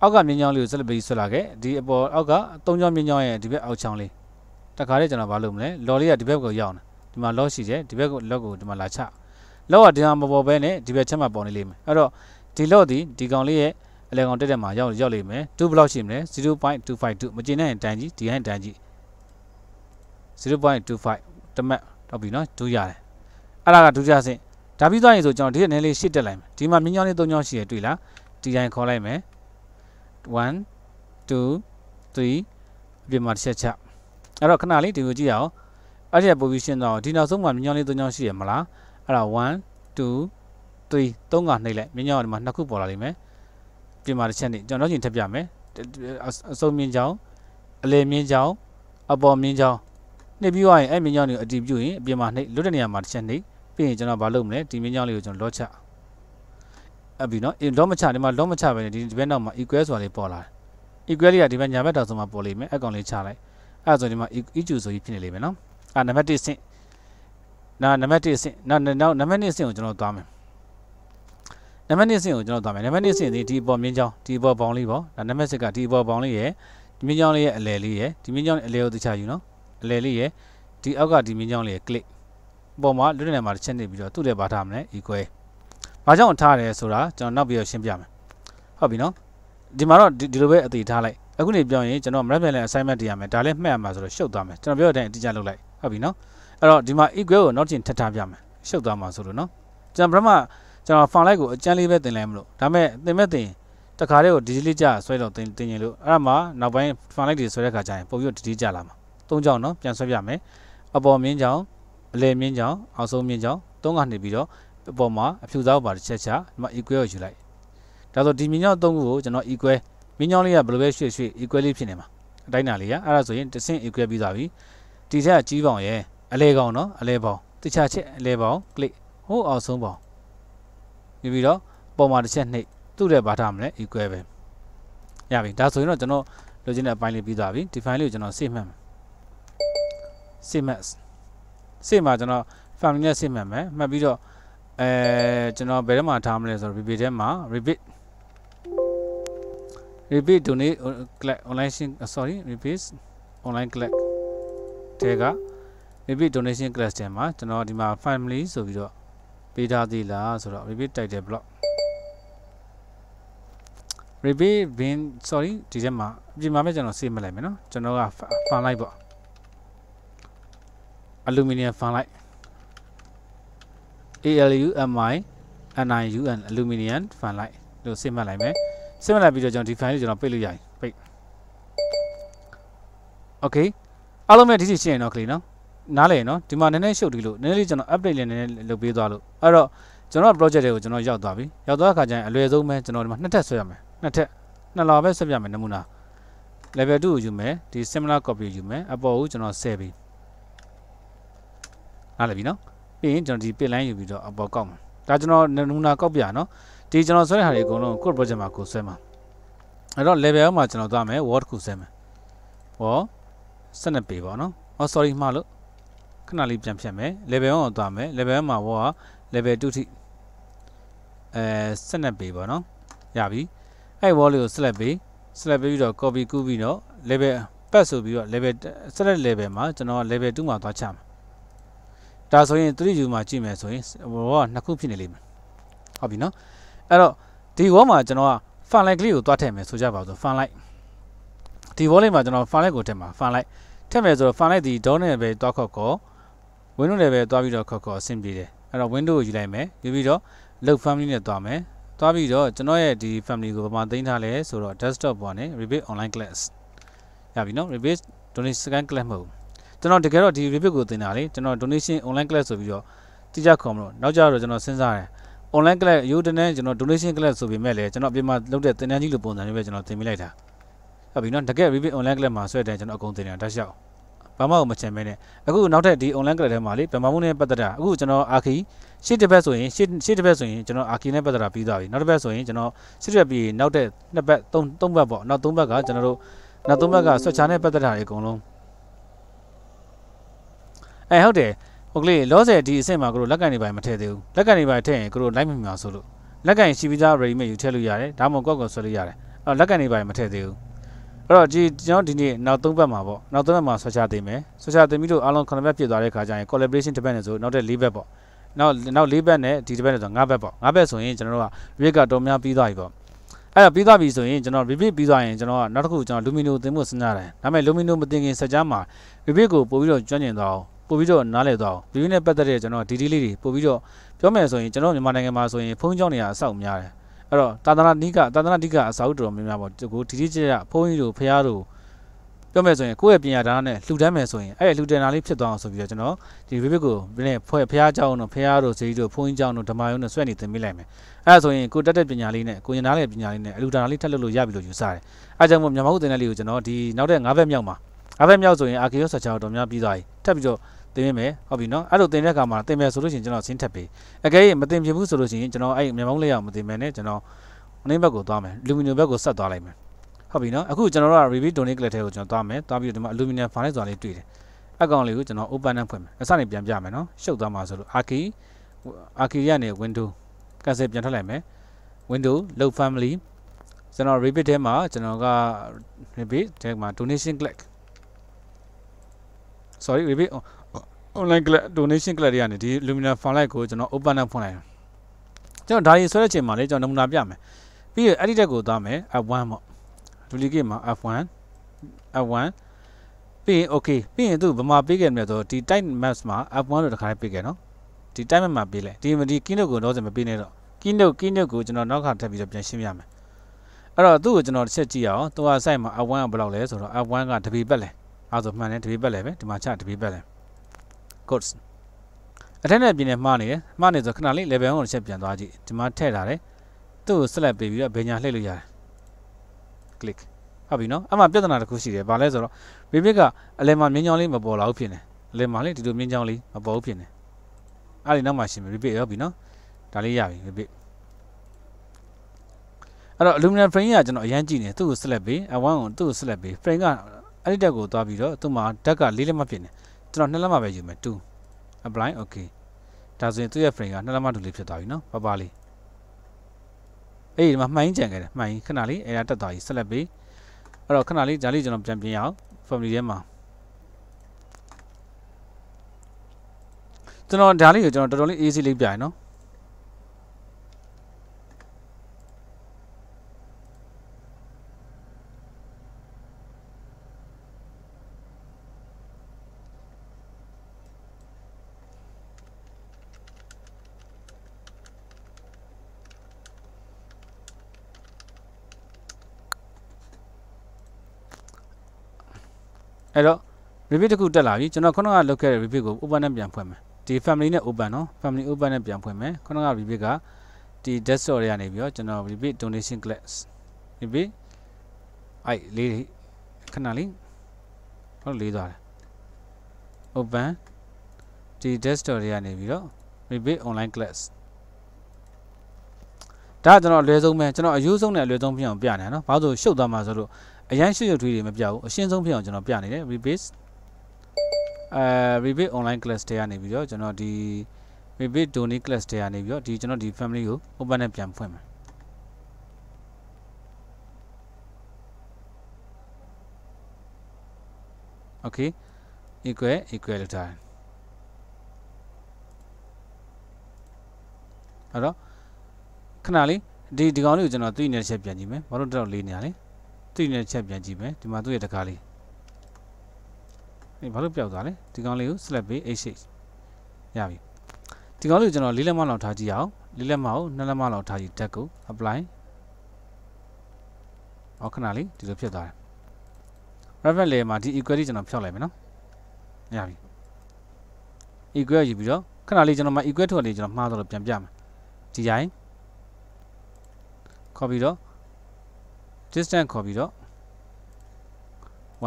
အောက်ကမြင်းကြောင်းလေးကိုဆက်လက်ပြီးဆွလာခဲ့ဒီအပေါ်အောက်က၃ကြောင်းမြင်းကြောင်းရဲ့ဒီဘက်အောက်ချောင်းလေးတခါတည်းကျွန်တော်မလုပ်မလဲလော်လေးကဒီဘက်ကိုရောက်နေဒီမှာလော့ရှိတယ်ဒီဘက်ကိုလော့ကိုဒီမှာလာချလော့ကဒီမှာမပေါ်ဘဲနဲ့ဒီဘက်ချက်မှပေါ်နေလိမ့်မယ်အဲ့တော့ဒီလော့ဒီဒီကောင်လေးရဲ့အလဲကောင်တက်တက်မှာရောက်ရောက်လိမ့်မယ်2 block ရှိမလဲ0.252မကျင်တဲ့တိုင်ကြီးဒီဟန်တိုင်ကြီး0.25တမက်တော့ပြီနော်ဒူးရတယ်အဲ့ဒါကဒူးကြဆင့်ဒါပြီးသွားရင်ဆိုကျွန်တော်ဒီအနေလေးရှစ်တက်လိုက်မယ်ဒီမှာမြင်းကြောင်းလေး၃ကြောင်းရှိရတွေ့လားဒီတိုင်းခေါ်လိုက်မယ်1 2 3အပြင်မှာတစ်ချက်ချအဲ့တော့ခဏလေးဒီလိုကြည့်ရအောင်အဲ့ဒီပိုပြီးရှင်းတော့ဒီနောက်ဆုံးမှာမြင်းကြောင်းလေး၃ကြောင်းရှိရမလားအဲ့ဒါ1 2 3 3ကနှိပ်လိုက်မြင်းကြောင်းကဒီမှာ2ခုပေါ်လာလိမ့်မယ်ပြင်မာတစ်ချက်နေကျွန်တော်တို့ချင်းထပ်ပြမယ်အစုံမြင်းကြောင်းအလယ်မြင်းကြောင်းအပေါ်မြင်းကြောင်းနှိပ်ပြီးသွားရင်အဲ့မြင်းကြောင်းတွေကိုအတီးပြုတ်ရင်အပြင်မှာနှိပ်လွတ်တဲ့နေရာမှာတစ်ချက်နှိပ်ပြီးရင်ကျွန်တော်မလုပ်မလဲဒီမြင်းကြောင်းလေးကိုကျွန်တော်လော့ချအပြီနော်အင်လော့မချဒီမှာလော့မချပဲဒီဘက်နောက်မှာ equal ဆိုတာလေးပေါ်လာတယ် equal လေးကဒီဘက်ညာဘက်တောင်ဆုံးမှာပေါ်လိမ့်မယ်အကောင်လေးချလိုက်အဲ့ဒါဆိုဒီမှာ equal ဆိုပြီးဖြစ်နေလိမ့်မယ်နော်အဲ့နံပါတ်1ဆင့်နော်နံပါတ်1ဆင့်နော်နောက်နံပါတ်2ဆင့်ကိုကျွန်တော်သွားမယ်နံပါတ်1ဆင့်ကိုကျွန်တော်သွားမယ်နံပါတ်1ဆင့်ဒီဒီပေါ်မြင်းချောင်းဒီပေါ်ပေါင်းလေးပေါ့ဒါနံပါတ်1ကဒီပေါ်ပေါင်းလေးရယ်ဒီမြင်းချောင်းလေးရဲ့အလယ်လေးရယ်ဒီမြင်းချောင်းရဲ့အလယ်ကိုတခြားယူနော်အလယ်လေးရယ်ဒီအောက်ကဒီမြင်းချောင်းလေးရယ် click ပေါ်မှာလွတ်နေမှာတစ်ချက်နေပြီးတော့သူ့လည်းဘာထားမလဲ equal ဘာကြောင့်ထားတယ်ဆိုတာကျွန်တော်နောက်ပြီးတော့ရှင်းပြမယ်ဟုတ်ပြီနော်ဒီမှာတော့ဒီလိုပဲအသေးထားလိုက်အခုနေပြောရင်ကျွန်တော် map balance assignment တရားမယ်ဒါလည်းမှတ်ရမှာဆိုတော့ရှုပ်သွားမယ်ကျွန်တော်ပြောတဲ့အတိုင်းအတိအကျလုပ်လိုက်ဟုတ်ပြီနော်အဲ့တော့ဒီမှာ equal ကိုနောက်ကျင်ထပ်ထားပြမယ်ရှုပ်သွားမှာဆိုလို့နော်ကျွန်တော်ပထမကျွန်တော် font light ကိုအကျန်းလေးပဲတင်လိုက်မလို့ဒါပေမဲ့တင်မဲ့တင်တခါလေးကို delete ကြဆွဲတော့တင်တင်ရင်လို့အဲ့ဒါမှနောက်ပိုင်း font light တွေဆွဲတဲ့ခါကျရင်ပုံရ delete ကြလာမှာသုံးကြောင်းနော်ပြန်ဆွဲပြမယ်အပေါ်မြင်းကြောင်းအလယ်မြင်းကြောင်းအောက်ဆုံးမြင်းကြောင်းသုံးကနေပြီးတော့အပေါ်မှာအဖြူသားပါတစ်ချက်ချဒီမှာ equal ကိုယူလိုက်ဒါဆိုဒီမြင်းကြောင်းသုံးခုကိုကျွန်တော် equal မင်းညောင်းလေးကဘယ်လိုပဲရွှေ့ရွှေ့ equal လေးဖြစ်နေမှာအတိုင်းနာလေးကအဲ့ဒါဆိုရင်တဆင့် equal ပြီးသွားပြီဒီထက်ကြီးပေါင်ရဲ့အလဲကောင်နော်အလဲပေါင်တခြားချက်အလဲပေါင် click ဟိုအောင်ဆုံးပေါင်ပြီးပြီးတော့ပုံမှာတစ်ချက်နှိပ်သူ့လည်းဘာထားမလဲ equal ပဲရပြီဒါဆိုရင်တော့ကျွန်တော်လိုချင်တဲ့အပိုင်းလေးပြီးသွားပြီဒီ file လေးကိုကျွန်တော် save မှတ်မယ် save မှတ် save မှာကျွန်တော် family နဲ့ save မှတ်မယ်မှတ်ပြီးတော့အဲကျွန်တော်ဘယ်ထဲမှာထားမလဲဆိုတော့ repeat ထဲမှာ repeat rebate donate collect online sorry rebate online collect ထဲက rebate donation class ထဲမှာကျွန်တော်ဒီမှာ family ဆိုပြီးတော့ပေးထားသေးလားဆိုတော့ rebate တိုက်တယ် block rebate bin sorry ဒီထဲမှာအပြင်မှာပဲကျွန်တော် save မလိုက်မယ်နော်ကျွန်တော်က fan light ပေါ့ aluminum fan light ALUMI NIUN aluminum fan light လို့ save မှတ်လိုက်မယ်ဆင်းမလိုက်ပြီးတော့ကျွန်တော်ဒီ file ကိုကျွန်တော်ပိတ်လို့ရရင်ပိတ် Okay အားလုံးပဲဒီစီရှင်းရနော်ကလေးနော်နားလည်နော်ဒီမှာနည်းနည်းရှုပ်တီးလို့နည်းနည်းလေးကျွန်တော် update လည်းနည်းနည်းလုပ်ပေးသွားလို့အဲ့တော့ကျွန်တော် project တွေကိုကျွန်တော်ရောက်သွားပြီရောက်သွားအခါကျရင်အလွယ်ဆုံးပဲကျွန်တော်ဒီမှာနှစ်ထပ်ဆွဲရမယ်နှစ်ထပ်နှစ်လာပဲဆွဲပြမယ်နမူနာ level 2ကိုယူမယ်ဒီ similar copy ယူမယ်အပေါ်ကိုကျွန်တော်ဆယ်ပြီးနားလည်ပြီနော်ပြီးရင်ကျွန်တော်ဒီ pin line ယူပြီးတော့အပေါ်ကောက်မယ်ဒါကျွန်တော်နမူနာကောက်ပြနော်ဒီကျွန်တော်ဆွဲဟာတွေအကုန်လုံး code project မှာကိုဆွဲမှာအဲ့တော့ level မှာကျွန်တော်သွားမယ် word ကိုဆွဲမယ်ဟော12ပေပေါ့နော်ဟော sorry မှားလို့ခဏလေးပြန်ဖြတ်မယ် level 1ကိုသွားမယ် level 1မှာဟော level 2ထိအဲ12ပေပေါ့နော်ရပြီအဲ့ word လေးကို select ပေး select ပေးပြီးတော့ copy ကူးပြီးတော့ level pat ဆိုပြီးတော့ level 12 level မှာကျွန်တော် level 2မှာသွားချမှာဒါဆိုရင် 3U မှာကြည့်မယ်ဆိုရင်ဟောကနှစ်ခုဖြစ်နေလိမ့်မယ်ဟုတ်ပြီနော်အဲ့တော့ဒီ wall မှာကျွန်တော်က fan light ကလေးကိုတွားထည့်မယ်ဆိုကြပါဦးဆို fan light ဒီ wall လေးမှာကျွန်တော် fan light ကိုထည့်မှာ fan light ထည့်မယ်ဆိုတော့ fan light ဒီ door နဲ့ပဲတွားခော့ခော့ window နဲ့ပဲတွားပြီးတော့ခော့ခော့အဆင်ပြေတယ်အဲ့တော့ window ကိုယူလိုက်မယ်ယူပြီးတော့ load family နဲ့တွားမယ်တွားပြီးတော့ကျွန်တော်ရဲ့ဒီ family ကိုပမာသိမ်းထားလဲဆိုတော့ desktop ပေါ်နဲ့ rebate online class ရပြီနော် rebate donation scan class မဟုတ်ကျွန်တော်တကယ်တော့ဒီ rebate ကိုသင်တာလေကျွန်တော် donation online class ဆိုပြီးတော့တိကျခေါ်မလို့နောက်ကြတော့ကျွန်တော်စဉ်းစားတယ် online class ရိုးတနဲ့ကျွန်တော် donation class ဆိုပေမဲ့လည်းကျွန်တော်အပြင်မှာလုပ်တဲ့သင်တန်းကြီးလိုပုံစံမျိုးပဲကျွန်တော်သင်ပေးလိုက်တာဟုတ်ပြီနော်တကယ် Revit online class မှာဆွဲတယ်ကျွန်တော်အကုန်သင်တာတက်လျှောက်ဘာမှမချင်မဲနဲ့အခုနောက်ထပ်ဒီ online class ထဲမှာလေဗမာမှုနဲ့ပတ်သက်တာအခုကျွန်တော် archi ရှစ်တစ်ပတ်ဆိုရင်ရှစ်ရှစ်တစ်ပတ်ဆိုရင်ကျွန်တော် archi နဲ့ပတ်သက်တာပြီးသွားပြီနောက်တစ်ပတ်ဆိုရင်ကျွန်တော်ရှစ်တစ်ပတ်ပြီးနောက်တဲ့နှစ်ပတ်သုံးသုံးပတ်ပေါ့နောက်သုံးပတ်ကကျွန်တော်တို့နောက်သုံးပတ်ကဆွဲချာနဲ့ပတ်သက်တာတွေအကုန်လုံးအဲဟုတ်တယ်ဟုတ်ကလေးလောဆယ်ဒီအဆင့်မှာကတော့လက်ကန်တွေပိုင်းမထည့်သေးဘူးလက်ကန်တွေပိုင်းထည့်ရင်ကတော့လိုက်မမြောင်ဆိုလို့လက်ကန်ရှိပြီးသား ready made ယူထည့်လို့ရတယ်ဒါမှမဟုတ်ကောက်ကောက်ဆွဲလို့ရတယ်အော်လက်ကန်တွေပိုင်းမထည့်သေးဘူးအဲ့တော့ဒီကျွန်တော်ဒီနေ့နောက်၃ဘက်မှာပေါ့နောက်၃ဘက်မှာဆွဲချသေးမယ်ဆွဲချသေးပြီးတော့အားလုံး9ဘက်ပြည့်သွားတဲ့ခါကျရင် collaboration တစ်ဘက်နဲ့ဆိုနောက်တဲ့၄ဘက်ပေါ့နောက်နောက်၄ဘက်နဲ့ဒီတစ်ဘက်နဲ့ဆို၅ဘက်ပေါ့၅ဘက်ဆိုရင်ကျွန်တော်တို့က rate ကတော်များပြီးသွားပြီပေါ့အဲ့တော့ပြီးသွားပြီဆိုရင်ကျွန်တော် repeat ပြီးသွားရင်ကျွန်တော်ကနောက်တစ်ခုကျွန်တော် lumino သင်ဖို့စဉ်းစားတယ်ဒါပေမဲ့ lumino မသင်ခင်စကြမှာ repeat ကိုပို့ပြီးတော့ကျွမ်းကျင်သွားအောင်ပို့ပြီးတော့နားလည်သွားအောင် review နဲ့ပတ်သက်တဲ့ကျွန်တော်ဒီဒီလေးတွေပို့ပြီးတော့ပြောမယ်ဆိုရင်ကျွန်တော်မြန်မာနိုင်ငံမှာဆိုရင်ဖုန်းကြောင်းတွေအဆောက်များတယ်အဲ့တော့သာသနာနိကသာသနာနိကအဆောက်တော်များများပေါ့ကိုဒီဒီကျကျဖုန်းကြီးတို့ဖျားတို့ပြောမယ်ဆိုရင်ကိုယ့်ရဲ့ပညာဒါနဲ့လှူဒန်းမယ်ဆိုရင်အဲ့လှူဒန်းတာလေးဖြစ်သွားအောင်ဆိုပြီးတော့ကျွန်တော်ဒီ Vivid ကိုနည်းဖွဲ့ဖျားเจ้าတို့ဖျားတို့ဇေယီတို့ဖုန်းကြီးเจ้าတို့ဓမ္မယုံတို့ဆွဲနေသင်ပေးလိုက်မယ်အဲ့ဒါဆိုရင်ကိုတက်တဲ့ပညာလေးနဲ့ကိုရင်သားတဲ့ပညာလေးနဲ့အလှူဒန်းတာလေးထပ်လုပ်လို့ရပြီလို့ယူဆတယ်အဲ့ကြောင့်မို့မြန်မာဟုသင်တဲ့လေးကိုကျွန်တော်ဒီနောက်တဲ့၅ဘက်မြောက်မှာ၅ဘက်မြောက်ဆိုရင်အာကေယောဆာချာတော်များပြီးသွားပြီထပ်ပြီးတော့သင်ပေးမယ်ဟုတ်ပြီနော်အဲ့လိုသင်တဲ့အခါမှာသင်မယ်ဆိုလို့ရှိရင်ကျွန်တော်ဆင်းထက်ပေးအကယ်၍မသင်ပြဘူးဆိုလို့ရှိရင်ကျွန်တော်အဲ့မြန်မာလေးအောင်မသင်မယ်နဲ့ကျွန်တော်အနည်းဘက်ကိုသွားမယ်လူမီနီယံဘက်ကိုဆက်သွားလိုက်မယ်ဟုတ်ပြီနော်အခုကျွန်တော်တို့က review donate collector ကိုကျွန်တော်သွားမယ်သွားပြီးတော့ဒီမှာ aluminum file ဆိုတာလေးတွေ့တယ်အကောင့်လေးကိုကျွန်တော် open နဲ့ဖွင့်မယ်အစနေပြန်ပြမယ်နော်ရှုပ်သွားမှာဆိုလို့ archi archi ရနေ window cancel ပြန်ထွက်လိုက်မယ် window load family ကျွန်တော် review ထဲမှာကျွန်တော်က review ထဲမှာ donation click sorry review online club donation club တွေကနေဒီ Lumina Funlight ကိုကျွန်တော် open up ဖွင့်လိုက်တယ်ကျွန်တော်ဒါရီဆွဲတဲ့အချိန်မှာလေကျွန်တော်နမူနာပြမယ်ပြီးရအဲ့ဒီတက်ကိုသွားမယ် F1 ပေါ့ duplicate မှာ F1 F1 ပြီးရင် okay ပြီးရင်သူဗမာပေးခဲ့မြဲဆိုဒီ type maps မှာ F1 လို့တခါလေးပေးခဲ့နော်ဒီ type map မှာပေးလိုက်ဒီဒီ keynote ကိုတော့စမပေးနဲ့တော့ keynote keynote ကိုကျွန်တော်နောက်ခါထပ်ပြီးတော့ပြန်ရှင်းပြမယ်အဲ့တော့သူ့ကိုကျွန်တော်တစ်ချက်ကြည့်ရအောင်သူက site မှာ F1 ကဘယ်လောက်လဲဆိုတော့ F1 ကတပီပက်လဲအဲ့ဆိုမှန်တယ်တပီပက်လဲပဲဒီမှာချတပီပက်လဲ goods အထက်နဲ့ပြင်းနေမှားနေတယ်မှားနေဆိုခဏလေး level 1ကိုတစ်ချက်ပြန်သွားကြည့်ဒီမှာထည့်ထားတယ်သူ့ကိုဆက်လက်ပေးပြီးတော့ဘယ်ညာလှည့်လို့ရတယ် click ဟုတ်ပြီနော်အမှပြဿနာတစ်ခုရှိတယ်ဘာလဲဆိုတော့ဘေးဘက်ကအလဲမှာမြင်းချောင်းလေးမပေါ်လာဘူးဖြစ်နေအလဲမှာလေဒီလိုမြင်းချောင်းလေးမပေါ်ဘူးဖြစ်နေအဲ့ဒီနောက်မှရှင်ဘေးဘက်ရောက်ပြီနော်ဒါလေးရပြီဘေးဘက်အဲ့တော့ aluminum frame ကကျွန်တော်အရန်ကြည့်နေသူ့ကိုဆက်လက်ပေးအဝမ်းကိုသူ့ကိုဆက်လက်ပေး frame ကအဲ့ဒီတက်ကိုသွားပြီးတော့သူ့မှာဓာတ်ကလေးလက်မဖြစ်နေကျွန်တော်နှစ်လက်မှပဲယူမယ်2 apply okay ဒါဆိုရင်သူ့ရဲ့ frame ကနှစ်လက်မှတူလေးဖြစ်သွားပြီနော်ပါပါလေးအေးဒီမှာမှိုင်းကြံခဲ့တယ်မှိုင်းခဏလေးအဲဒါတက်သွားပြီဆက်လက်ပြီးအဲ့တော့ခဏလေးဂျာလေးကျွန်တော်ပြန်ပြင်ရအောင် family ထဲမှာကျွန်တော်ဒါလေးကိုကျွန်တော်တော်တော်လေး easy လေးပြရင်နော်အဲ့တော့ repeat တစ်ခုတက်လာပြီကျွန်တော်ခုနကလုပ်ခဲ့တဲ့ repeat ကို open နဲ့ပြန်ဖွင့်မယ်ဒီ family နဲ့ open နော် family open နဲ့ပြန်ဖွင့်မယ်ခုနက repeat ကဒီ desktop တွေကနေပြီးတော့ကျွန်တော် repeat donation class repeat အဲ့လေးခဏလေးဟုတ်လေးသွားတယ် open ဒီ desktop တွေကနေပြီးတော့ repeat online class ဒါကျွန်တော်အလွယ်ဆုံးပဲကျွန်တော်အယူဆုံးနဲ့အလွယ်ဆုံးပြအောင်ပြနေတယ်နော်ဘာလို့ဆိုရှုပ်သွားမှာဆိုလို့အရန်ရှုပ်ရုပ်ထွေးတွေမပြဘူးအရှင်းဆုံးဖြစ်အောင်ကျွန်တော်ပြနေတယ် rebase အဲ rebase online class တွေကနေပြီးတော့ကျွန်တော်ဒီ rebase donate class တွေကနေပြီးတော့ဒီကျွန်တော်ဒီ family ကို open နဲ့ပြန်ဖွင့်မယ်โอเค equal equal လောက်ထားအဲ့တော့ခဏလေးဒီဒီကောင်လေးကိုကျွန်တော်သိနေတဲ့ချက်ပြန်ကြည့်မယ်ဘာလို့တော့လေးနေရလဲတိနဲ့ချက်ပြန်ကြည့်မယ်ဒီမှာသူ့ရဲ့တကားလေးအေးဘာလို့ပျောက်သွားလဲဒီကောင်လေးကို select ပေး h6 ရပြီဒီကောင်လေးကိုကျွန်တော်လေးလက်မလောက်ထားကြည့်အောင်လေးလက်မကိုနှစ်လက်မလောက်ထားကြည့်တက်ကို apply အော်ခဏလေးဒီလိုဖြစ်သွားတယ် private layer မှာဒီ equality ကျွန်တော်ဖြောက်လိုက်မယ်နော်ရပြီ equal ယူပြီးတော့ခဏလေးကျွန်တော်မှ equal ထွက်လေးကျွန်တော်မှားတော့ပြန်ပြမယ်ဒီတိုင်း copy တော့ distance ခေါ်ပြီးတော့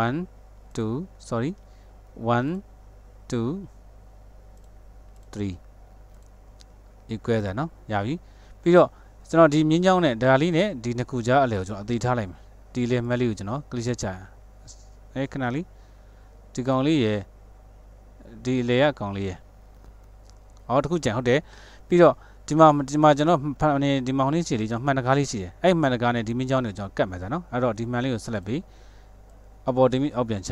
1 2 sorry 1 2 3 equal တယ်နော်ရပြီပြီးတော့ကျွန်တော်ဒီမြင်းကြောင်းနဲ့ဒါလေးနဲ့ဒီနှစ်ခုကြားအလဲကိုကျွန်တော်အသေးထားလိုက်မယ်ဒီလေမက်လေးကိုကျွန်တော် click ချက်ချရအဲခဏလေးဒီကောင်လေးရယ်ဒီလေရကောင်လေးရယ်အော်တခုကြံဟုတ်တယ်ပြီးတော့ဒီမှာဒီမှာကျွန်တော်ဖန်နေဒီမှာဟိုနေ့ခြေလေးကျွန်တော်မှန်တကားလေးရှိတယ်အဲ့မှန်တကားနဲ့ဒီမင်းကြောင်းနဲ့ကျွန်တော်ကတ်မယ်ဆန်နော်အဲ့တော့ဒီမှန်လေးကိုဆက်လက်ပြီးအပေါ်ဒီမင်းအောက်ပြန်ချ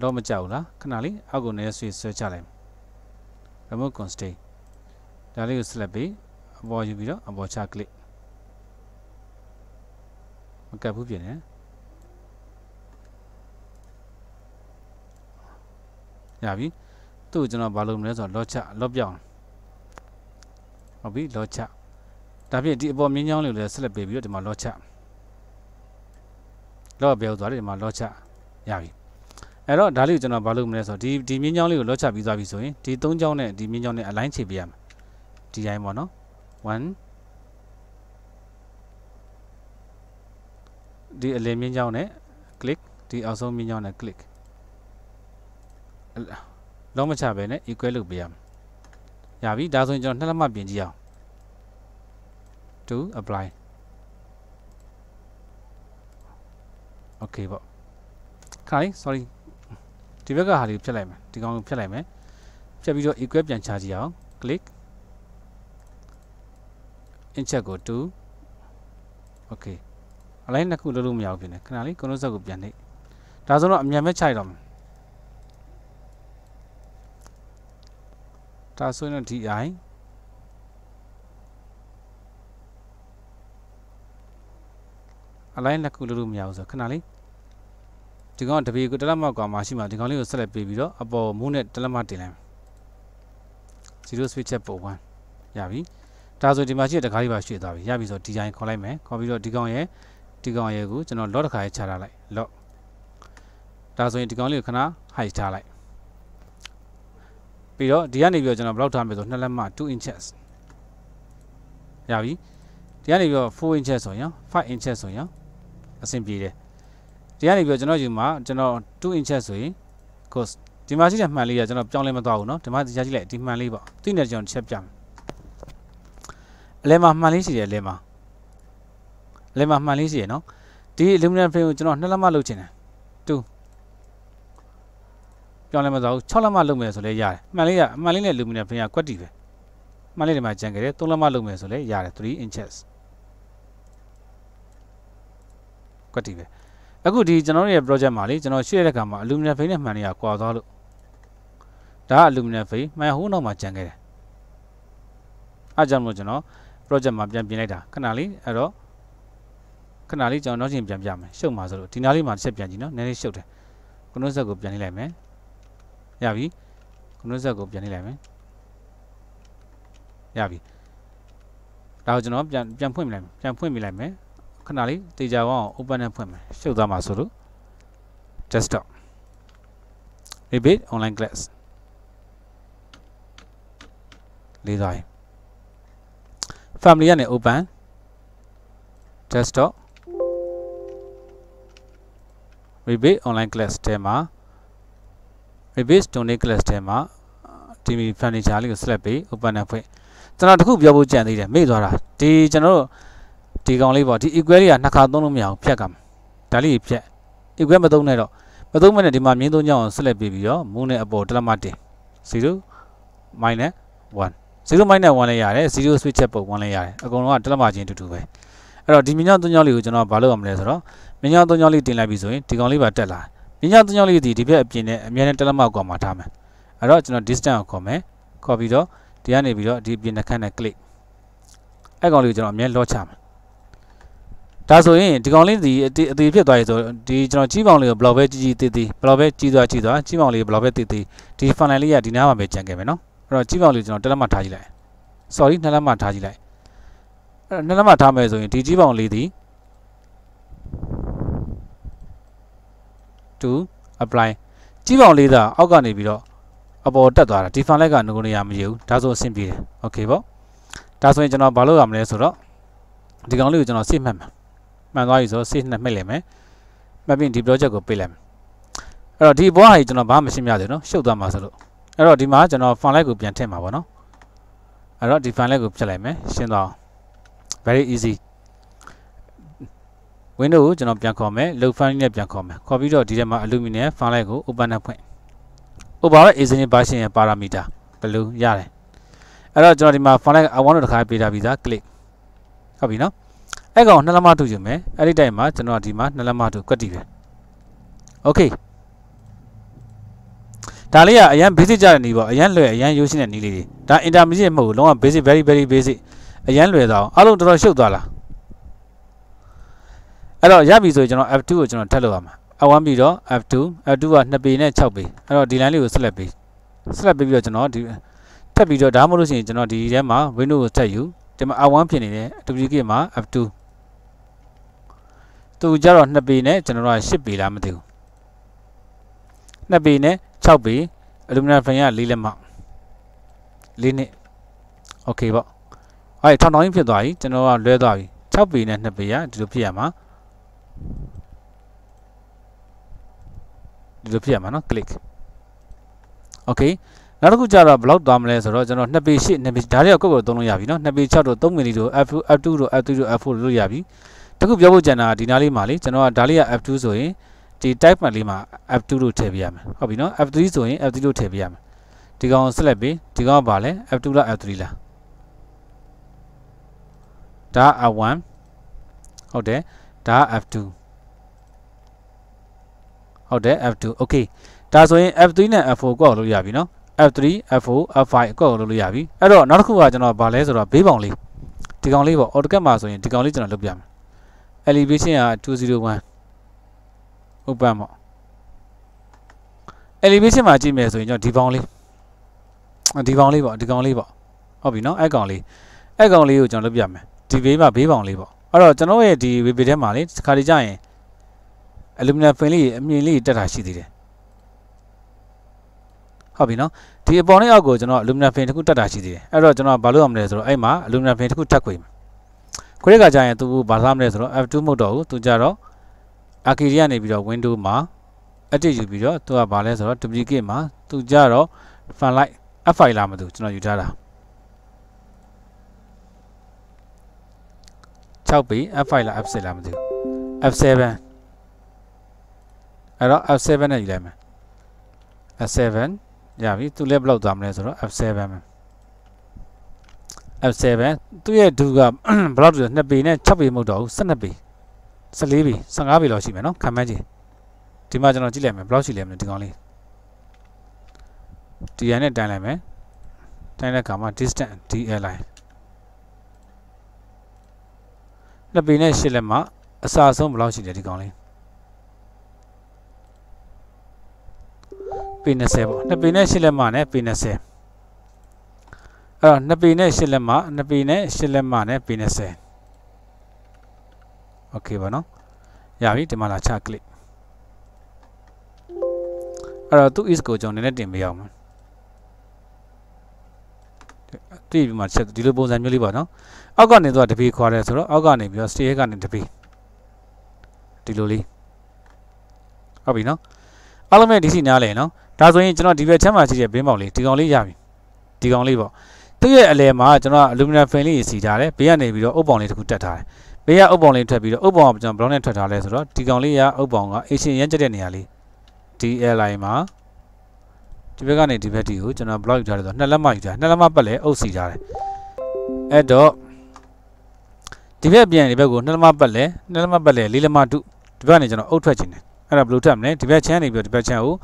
တော့မကြောက်လားခဏလေးအောက်ကိုနည်းဆွေဆွဲချလိုက် remote constraint ဒါလေးကိုဆက်လက်ပြီးအပေါ်ယူပြီးတော့အပေါ်ချ click မကတ်ဘူးပြင်တယ်ရပြီသူ့ကိုကျွန်တော်ဘာလုပ်မလဲဆိုတော့လော့ချလော့ပြောင်းဟုတ်ပြီလော့ချဒါဖြင့်ဒီအပေါ်မြင်းချောင်းလေးကိုလည်းဆက်လက်ပေးပြီးတော့ဒီမှာလော့ချလော့ပြောင်းသွားတယ်ဒီမှာလော့ချရပြီအဲ့တော့ဒါလေးကိုကျွန်တော်ဘာလုပ်မလဲဆိုတော့ဒီဒီမြင်းချောင်းလေးကိုလော့ချပြီးသွားပြီဆိုရင်ဒီ၃ချောင်းနဲ့ဒီမြင်းချောင်းနဲ့ align ချပေးရမယ်ဒီတိုင်းပေါ့နော်1ဒီအလင်းမြင်းချောင်းနဲ့ click ဒီအောက်ဆုံးမြင်းချောင်းနဲ့ click လုံးမချပဲနဲ့ equal လုပ်ပေးရမယ်။ရပြီဒါဆိုရင်ကျွန်တော်နှစ်လက်မပြင်ကြည့်အောင် to apply okay ပေါ့ခါလေး sorry ဒီဘက်ကဟာလေးဖြတ်လိုက်မယ်ဒီကောင်ကိုဖြတ်လိုက်မယ်ဖြတ်ပြီးတော့ equal ပြန်ချကြည့်အောင် click in check ကို to okay align နှစ်ခုလုပ်လို့မရဘူးဖြစ်နေခဏလေး control set ကိုပြန်နှိပ်ဒါဆိုတော့အမြန်ပဲခြိုက်တော့မယ်ဒါဆိုရင်ဒီအိုင်အလိုက်လက်ခုလို့လို့မရဘူးဆိုခဏလေးဒီကောင်တပေကိုတလက်မောက်ကောင်မှရှိမှဒီကောင်လေးကိုဆက်လက်ပေးပြီးတော့အပေါ်မူးနဲ့တလက်မတင်လိုက်0 switch up ပုံ1ရပြီဒါဆိုဒီမှာရှိတဲ့တကားလေးပါရှိသွားပြီရပြီဆိုဒီဇိုင်းခေါ်လိုက်မယ်ခေါ်ပြီးတော့ဒီကောင်ရဲ့ဒီကောင်ရဲ့ကိုကျွန်တော် lot တကားရေးချထားလိုက် lot ဒါဆိုရင်ဒီကောင်လေးကိုခဏ hide ထားလိုက်ပြီးတော့ဒီကနေပြီးတော့ကျွန်တော်ဘယ်လောက်ထားမလဲဆို2လက်မ2 inches ရပြီဒီကနေပြီးတော့4 inches ဆိုရင်5 inches ဆိုရင်အဆင်ပြေတယ်ဒီကနေပြီးတော့ကျွန်တော်ယူမှာကျွန်တော်2 inches ဆိုရင် cost ဒီမှာရှိတဲ့မှန်လေးကကျွန်တော်ပြောင်းလဲမသွားဘူးเนาะဒီမှာရရှိလိုက်ဒီမှန်လေးပေါ့သူ့နဲ့ကျွန်တော်ချက်ပြမယ်အလဲမှာမှန်လေးရှိတယ်အလဲမှာအလဲမှာမှန်လေးရှိရယ်เนาะဒီ aluminum frame ကိုကျွန်တော်2လက်မလုပ်ချင်တယ်2ပြောင်းလဲမစားဘူး6လက်မလုပ်မယ်ဆိုလည်းရတယ်အမှန်လေးကအမှန်လေးနဲ့လူမီနီယံဖင်ကကွက်တီပဲအမှန်လေးတွေမှာကြံခဲ့တယ်3လက်မလုပ်မယ်ဆိုလည်းရတယ်3 inches ကွက်တီပဲအခုဒီကျွန်တော်တို့ရဲ့ project မှာလေကျွန်တော်ရှိတဲ့ကံမှာ aluminum frame နဲ့မှန်တွေကကွာသွားလို့ဒါက aluminum frame မှန်ဟိုးနောက်မှာကြံခဲ့တယ်အားကြောင့်မို့ကျွန်တော် project မှာပြန်ပြင်လိုက်တာခဏလေးအဲ့တော့ခဏလေးကျွန်တော်နောက်ချင်းပြန်ပြမယ်ရှုပ်မှာဆိုလို့ဒီနားလေးမှာတစ်ချက်ပြန်ကြည့်နော်နည်းနည်းရှုပ်တယ်ကုန်းနှုတ်ဆက်ကိုပြန်လေးလိုက်မယ်ရပြီကွန်ထရိုးဆက်ကိုပြန်နေလိုက်မယ်ရပြီဒါကိုကျွန်တော်ပြန်ပြန်ဖွင့်ပြလိုက်မယ်ပြန်ဖွင့်ပြလိုက်မယ်ခဏလေးတေချာဝအောင် open နဲ့ဖွင့်မယ်ရှုပ်သွားမှာဆိုလို့ desktop rebate online class လေးသွားရင် family ကနေ open desktop rebate online class ထဲမှာ base donate class ထဲမှာ team furniture လေးကို select ပေး open နဲ့ဖွင့်ကျွန်တော်တခုပြောဖို့ကြံသေးတယ်မေ့သွားတာဒီကျွန်တော်တို့ဒီကောင်လေးပေါ့ဒီ equal တွေကနှစ်ခါသုံးလို့မရအောင်ဖြတ်ကမှာဒါလေးဖြတ် equal မသုံးနဲ့တော့မသုံးမနဲ့ဒီမှာမြင်းသုံးကြောင်း select ပေးပြီးတော့ move နဲ့အပေါ်တလက်မတင်0 minus 1 0 minus 1လည်းရတယ်0 switch ချက်ပုံ1လည်းရတယ်အကုန်လုံးကတလက်မချင်းအတူတူပဲအဲ့တော့ဒီမြင်းကြောင်းသုံးကြောင်းလေးကိုကျွန်တော်ဘာလုပ်ရမလဲဆိုတော့မြင်းကြောင်းသုံးကြောင်းလေးတင်လိုက်ပြီဆိုရင်ဒီကောင်လေးပါတက်လာတယ်ပြင်းချသုံးချောင်းလေးဒီဒီဘက်အပြင်နဲ့အများနဲ့တက်လက်မကွာမှာထားမယ်အဲ့တော့ကျွန်တော် distance ကိုခေါ်မယ်ခေါ်ပြီးတော့ဒီကနေပြီးတော့ဒီပြင်နှခမ်းနဲ့ click အဲ့ကောင်လေးကိုကျွန်တော်အများလော့ချမယ်ဒါဆိုရင်ဒီကောင်လေးဒီအသေးဖြစ်သွားရေဆိုဒီကျွန်တော်ကြီးပေါင်လေးကိုဘလော့ပဲကြီးကြီးသေးသေးဘလော့ပဲကြီးသွားကြီးသွားကြီးပေါင်လေးကိုဘလော့ပဲသေးသေးဒီ funnel လေးကဒီနားမှာပဲကျန်ခဲ့မယ်နော်အဲ့တော့ကြီးပေါင်လေးကိုကျွန်တော်တက်လက်မထားကြည့်လိုက် sorry နှစ်လက်မထားကြည့်လိုက်အဲ့တော့နှစ်လက်မထားမယ်ဆိုရင်ဒီကြီးပေါင်လေးဒီ to apply ကြီးပေါင်လေးသာအောက်ကနေပြီးတော့အပေါ်တက်သွားတာဒီ fan လက်ကငိုနေရမရဘူးဒါဆိုအဆင်ပြေတယ်โอเคပေါ့ဒါဆိုရင်ကျွန်တော်ဘာလုပ်ရမလဲဆိုတော့ဒီကောင်လေးကိုကျွန်တော်စိတ်မှတ်မှာမှန်သွားပြီဆိုစိတ်နဲ့မှတ်လိုက်မယ်မှတ်ပြီးဒီ project ကိုပေးလိုက်မယ်အဲ့တော့ဒီဘွားဟာကျွန်တော်ဘာမှရှင်းပြသေးဘူးเนาะရှုပ်သွားမှာဆိုလို့အဲ့တော့ဒီမှာကျွန်တော် fan လက်ကိုပြန်ထည့်မှာပေါ့เนาะအဲ့တော့ဒီ fan လက်ကိုဖြတ်လိုက်မယ်ရှင်းသွားအောင် very easy window ကိုကျွန်တော်ပြန်ခေါ်မယ် load file နဲ့ပြန်ခေါ်မယ်ခေါ်ပြီးတော့ဒီထဲမှာ aluminum file ကို open နဲ့ဖွင့် overall agent version ရဲ့ parameter ဘယ်လိုရတယ်အဲ့တော့ကျွန်တော်ဒီမှာ file i1 တို့တစ်ခါပေးထားပြီးသား click ဟုတ်ပြီနော်အဲ့ကောင်နှစ်လက်မထုတ်ယူမယ်အဲ့ဒီတိုင်းမှာကျွန်တော်ဒီမှာနှစ်လက်မထုတ်ကွက်တီပဲ okay ဒါလေးကအရန် basic ကြတဲ့နေပေါ့အရန်လွယ်အရန်ရိုးရှင်းတဲ့နေလေးတွေဒါ intermediate မဟုတ်ဘူးလုံးဝ basic very very basic အရန်လွယ်သွားအောင်အားလုံးတော်တော်ရှုပ်သွားလားအဲ့တော့ရပြီဆိုရင်ကျွန်တော် F2 ကိုကျွန်တော်ထပ်လုပ်ရမှာ F1 ပြီးတော့ F2 F2 က2ပေနဲ့6ပေအဲ့တော့ဒီ line လေးကို select ပေး select ပေးပြီးတော့ကျွန်တော်ဒီထပ်ပြီးတော့ဒါမှမဟုတ်လို့ရှိရင်ကျွန်တော်ဒီထဲမှာ window ကိုထပ်ယူဒီမှာ R1 ဖြစ်နေတဲ့ duplicate မှာ F2 သူကြတော့2ပေနဲ့ကျွန်တော်က8ပေလားမသိဘူး2ပေနဲ့6ပေ aluminum frame က4လက်မ4နှစ် okay ပေါ့အဲ့ထောင်တောင်းကြီးဖြစ်သွားပြီကျွန်တော်ကလွဲသွားပြီ6ပေနဲ့2ပေကဒီလိုဖြစ်ရမှာဒီလိုဖြစ်ရမှာနော် click okay နောက်တစ်ခုကျတော့ block သွားမလဲဆိုတော့ကျွန်တော်2 page 8 2 page ဒါတွေကကိုယ့်ကိုယ်သုံးလို့ရပြီနော်2 page 6တို့3 mini တို့ f f2 တို့ f3 တို့ f4 တို့ရပြီတခုပြောဖို့ကြံတာဒီနားလေးမှာလေကျွန်တော်ကဒါလေးက f2 ဆိုရင်ဒီ type မှာလေးမှာ f2 လို့ထည့်ပေးရမယ်ဟုတ်ပြီနော် f3 ဆိုရင် f3 လို့ထည့်ပေးရမယ်ဒီကောင်ဆက်လက်ပြီးဒီကောင်ကဘာလဲ f2 လား f3 လားဒါ r1 ဟုတ်တယ်ဒါက F2 ဟုတ်တယ် F2 okay ဒါဆိုရင် F3 နဲ့ F4 ကောက်လို့ရပြီနော် F3 F4 F5 ကောက်လို့လို့ရပြီအဲ့တော့နောက်တစ်ခုကကျွန်တော်ဗာလဲဆိုတော့ဘေးပေါင်လေးဒီကောင်လေးပေါ့ AutoCAD မှာဆိုရင်ဒီကောင်လေးကျွန်တော်လုပ်ပြမယ် elevation က201 open ပေါ့ elevation မှာကြည့်မယ်ဆိုရင်ကျွန်တော်ဒီပေါင်လေးဒီကောင်လေးပေါ့ဒီကောင်လေးပေါ့ဟုတ်ပြီနော်အဲ့ကောင်လေးအဲ့ကောင်လေးကိုကျွန်တော်လုပ်ပြမယ်ဒီဘေးမှာဘေးပေါင်လေးပေါ့အဲ့တော့ကျွန်တော်ရဲ့ဒီ VB ထဲမှာလေတစ်ခါတည်းကျရင် aluminum fin လေးအမြင်လေးတက်တာရှိသေးတယ်ဟုတ်ပြီနော်ဒီအပေါ်နဲ့အောက်ကိုကျွန်တော် aluminum fin တစ်ခုတက်တာရှိသေးတယ်အဲ့တော့ကျွန်တော်ဘာလုပ်ရမလဲဆိုတော့အဲ့မှာ aluminum fin တစ်ခုထပ်ခွေခွေကကြရင်သူဘာလုပ်မလဲဆိုတော့ F2 မဟုတ်တော့ဘူးသူကြတော့ Arcadia နေပြီးတော့ window မှာ edit ယူပြီးတော့သူကဘာလဲဆိုတော့ duplicate မှာသူကြတော့ fan light F file လာမသူကျွန်တော်ယူထားတာ 6B F5 လား F6 လားမသိဘူး F7 အဲ့တော့ F7 နဲ့ယူလိုက်မယ် F7 ရပြီသူလည်းဘယ်လောက်သွားမလဲဆိုတော့ F7 ပဲ F7 သူ့ရဲ့ဒူကဘယ်လောက်တူလဲ2ပေနဲ့6ပေမဟုတ်တော့ဘူး12ပေ14ပေ15ပေလောက်ရှိမယ်နော်ခံမှန်းကြည့်ဒီမှာကျွန်တော်ကြည့်လိုက်မယ်ဘယ်လောက်ရှိလဲမလဲဒီကောင်လေးဒီရန်နဲ့တိုင်းလိုက်မယ်တိုင်းတဲ့အခါမှာ distance dl line လက်ပေနဲ့ရှစ်လက်မှာအစာဆုံးဘယ်လောက်ရှိတယ်ဒီကောင်လေးပေ20ပေါ့နှစ်ပေနဲ့ရှစ်လက်မှာနဲ့ပေ20အဲ့တော့နှစ်ပေနဲ့ရှစ်လက်မှာနှစ်ပေနဲ့ရှစ်လက်မှာနဲ့ပေ20 Okay ပါနော်ရပြီဒီမှာလာချ click အဲ့တော့သူ is ကိုကျွန်တော်နည်းနည်းတင်ပေးအောင်မယ်တိပြီးမှချက်ဒီလိုပုံစံမျိုးလေးပါနော်အောက်ကနေသူကတပီးခွာတယ်ဆိုတော့အောက်ကနေပြီးတော့ stay ကနေတပီးဒီလိုလေးဟုတ်ပြီနော်အားလုံးပဲဒီစီနားလဲနော်ဒါဆိုရင်ကျွန်တော်ဒီဘက်ချမ်းမှာရှိတဲ့ဘင်းပေါင်လေးဒီကောင်လေးရပြီဒီကောင်လေးပေါ့သူ့ရဲ့အလဲမှာကျွန်တော်အလူမီနီယမ်ဖင်လေးကြီးစီထားတယ်ဘေးကနေပြီးတော့အုပ်ပေါင်လေးတစ်ခုတက်ထားတယ်ဘေးကအုပ်ပေါင်လေးထွက်ပြီးတော့အုပ်ပေါင်ကကျွန်တော်ဘလောင်းနဲ့ထွက်ထားလဲဆိုတော့ဒီကောင်လေးကအုပ်ပေါင်က Asian ရမ်းကျက်တဲ့နေရာလေး DL line မှာဒီဘက်ကနေဒီဘက်ဒီကိုကျွန်တော် block ယူထားတယ်ဆိုတော့နှစ်လက်မယူထားနှစ်လက်မပတ်လဲအုပ်စီထားတယ်အဲ့တော့ဒီဘက်ပြန်ဒီဘက်ကိုနှစ်လက်မပတ်လဲနှစ်လက်မပတ်လဲလေးလက်မတုဒီဘက်နေကျွန်တော်အုတ်ထွက်ခြင်းတယ်အဲ့ဒါဘယ်လိုထပ်မလဲဒီဘက်ချမ်းနေပြီးတော့ဒီဘက်ချမ်းကို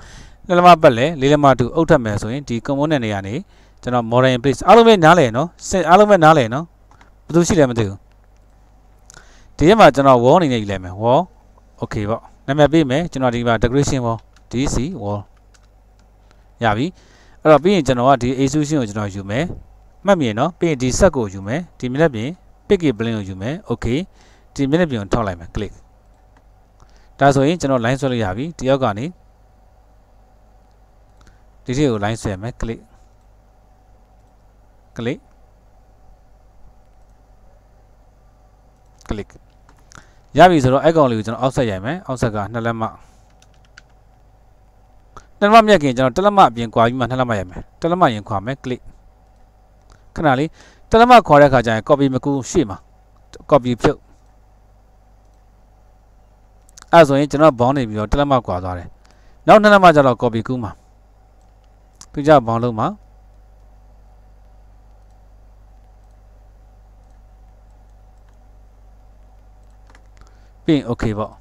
နှစ်လက်မပတ်လဲလေးလက်မတုအုတ်ထွက်မယ်ဆိုရင်ဒီ component တွေကနေကျွန်တော် modern place အားလုံးပဲနားလဲနော်အားလုံးပဲနားလဲနော်ဘယ်သူရှိလဲမသိဘူးဒီထဲမှာကျွန်တော် wall အနေနဲ့ယူလိုက်မယ် wall okay ပေါ့နာမည်ပေးမယ်ကျွန်တော်ဒီမှာ decoration wall DC wall ရပြီအဲ့တော့ပြီးရင်ကျွန်တော်ကဒီ execution ကိုကျွန်တော်ယူမယ်မှတ်မြင်နော်ပြီးရင်ဒီ set ကိုယူမယ်ဒီမြက်ပြင် pick blend ကိုယူမယ် okay ဒီ minute ပြင်ထောက်လိုက်မယ် click ဒါဆိုရင်ကျွန်တော် line ဆွဲလို့ရပြီတယောက်ကနေဒီထည့်ကို line ဆွဲမယ် click click click ရပြီဆိုတော့အဲ့ကောင်လေးကိုကျွန်တော် offset ရိုက်မယ် offset က2လက်မနှစ်လက်မမြက်ခင်ကျွန်တော်တစ်လက်မအပြင်ခွာပြီးမှနှစ်လက်မရိုက်မယ်တစ်လက်မရင်ခွာမယ် click ခဏလေးတလက်မခေါ်တဲ့ခါကျရင် copy မကူရှေ့မှာ copy ဖြုတ်အဲ့ဆိုရင်ကျွန်တော်ဘောင်းနေပြီးတော့တလက်မကွာသွားတယ်နောက်နှစ်လက်မကျတော့ copy ကူးမှာသူကြဘောင်းလုံးမှာပြင် okay ပေါ့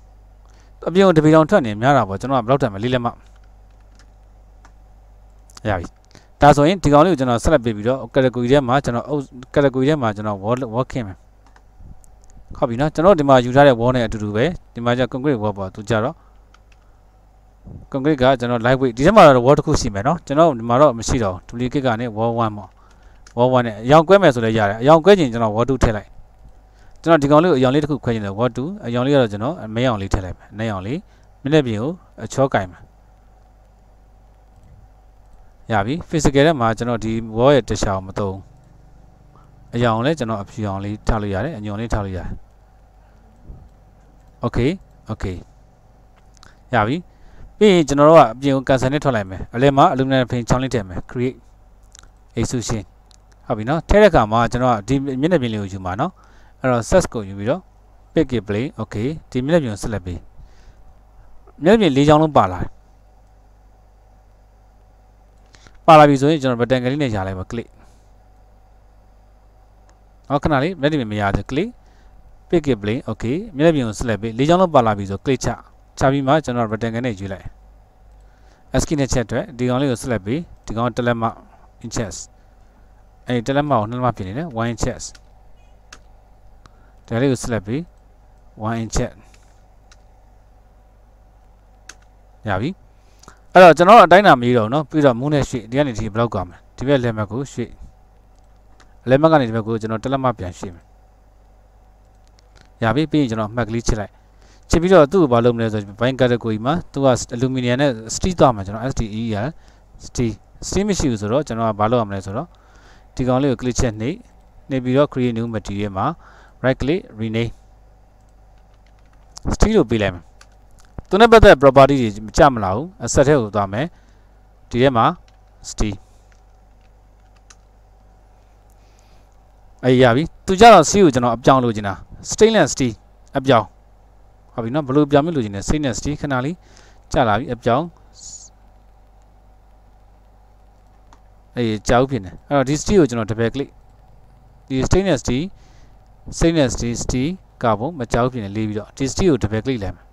အပြင်ကိုတပီတောင်ထွက်နေများတာပေါ့ကျွန်တော်ကဘလောက်တန်မလေးလက်မရပြီဒါဆိုရင်ဒီကောင်လေးကိုကျွန်တော်ဆက်လက်ပေးပြီးတော့ category ထဲမှာကျွန်တော် category ထဲမှာကျွန်တော် wall walking မယ်ဟုတ်ပြီနော်ကျွန်တော်ဒီမှာယူထားတဲ့ wall နဲ့အတူတူပဲဒီမှာကျ concrete wall ပေါ့သူကြတော့ concrete ကကျွန်တော် light weight ဒီထဲမှာတော့ wall တစ်ခုရှိမယ်နော်ကျွန်တော်ဒီမှာတော့မရှိတော့ duplicate ကနေ wall 1ပေါ့ wall 1နဲ့အယောင်ကွဲမယ်ဆိုလည်းရတယ်အယောင်ကွဲချင်ကျွန်တော် wall 2ထည့်လိုက်ကျွန်တော်ဒီကောင်လေးကိုအယောင်လေးတစ်ခုခွဲချင်တယ် wall 2အယောင်လေးကတော့ကျွန်တော်မဲအောင်လေးထည့်လိုက်မယ်နဲ့အောင်လေးမျက်နှာပြင်ကိုအချောကင်မယ်ရပြီ physical ထဲမှာကျွန်တော်ဒီ wall ရဲ့တခြားအောင်မသုံးအယောင်လည်းကျွန်တော်အဖြူအောင်လေးထားလို့ရတယ်အညွန်လေးထားလို့ရတယ် okay okay ရပြီပြီးရင်ကျွန်တော်တို့ကအပြင်ကို cancel နဲ့ထွက်လိုက်မယ်အလဲမှာ aluminum frame ချောင်းလေးထည့်မယ် create extrusion ဟုတ်ပြီနော်ထည့်တဲ့အခါမှာကျွန်တော်ဒီမျက်နှာပြင်လေးကိုယူမှာနော်အဲ့တော့ search ကိုယူပြီးတော့ pick plane okay ဒီမျက်နှာပြင်ကို select ပေးမျက်နှာပြင်၄ချောင်းလုံးပါလာတယ်ပါလာပြီဆိုရင်ကျွန်တော် button ကလေးနဲ့ရလိုက်ပါ click ဟောခဏလေးမျက်နှာပြင်မရသေး click pick it plane okay မျက်နှာပြင်ကို select ပေးလေးချောင်းလောက်ပါလာပြီဆို click ချချပြီးမှကျွန်တော် button ကလေးယူလိုက် escape နဲ့ချက်အတွက်ဒီကောင်လေးကို select ပေးဒီကောင် telemma inches အဲ telemma ကိုနှလုံးမဖြစ်နေတယ်1 inches ဒါလေးကို select ပေး1 inches ရပြီအဲ့တော့ကျွန်တော်တို့အတိုင်းနာမေးတော့နော်ပြီးတော့မူးနဲ့ရွှေ့ဒီကနေဒီဘလောက်ကမယ်ဒီဘက်လက်မက်ကိုရွှေ့လက်မက်ကနေဒီဘက်ကိုကျွန်တော်တက်လက်မပြန်ရွှေ့မယ်ရပြီပြီးရင်ကျွန်တော်မှတ်ကလေးချစ်လိုက်ချစ်ပြီးတော့သူ့ကိုဘာလုပ်မလဲဆိုတော့ဘိုင်းကတ်တကိုကြီးမှာသူကအလူမီနီယံနဲ့စတီသွားမှာကျွန်တော် STE ရစတီစတီမရှိဘူးဆိုတော့ကျွန်တော်ကဘာလုပ်ရမလဲဆိုတော့ဒီကောင်လေးကို click ချက်နှိပ်နှိပ်ပြီးတော့ create new material မှာ right click rename စတီလို့ပေးလိုက်မယ်သူနဲ့ပတ်သက် property တွေမကြမလာဘူး asset ထဲကိုသွားမယ်ဒီထဲမှာ steel အေးရပြီသူကြတော့ C ကိုကျွန်တော်အပြောင်းလိုချင်တာ stainless steel အပြောင်းဟုတ်ပြီနော်ဘလို့ပြောင်းမလို့ချင်တယ် stainless steel ခဏလေးကြလာပြီအပြောင်းအေးကြောက်ဖြစ်နေအဲ့တော့ဒီ steel ကိုကျွန်တော် double click ဒီ stainless steel stainless steel steel ကာဗွန်မကြောက်ဖြစ်နေလေးပြီးတော့ဒီ steel ကို double click လိုက်မယ်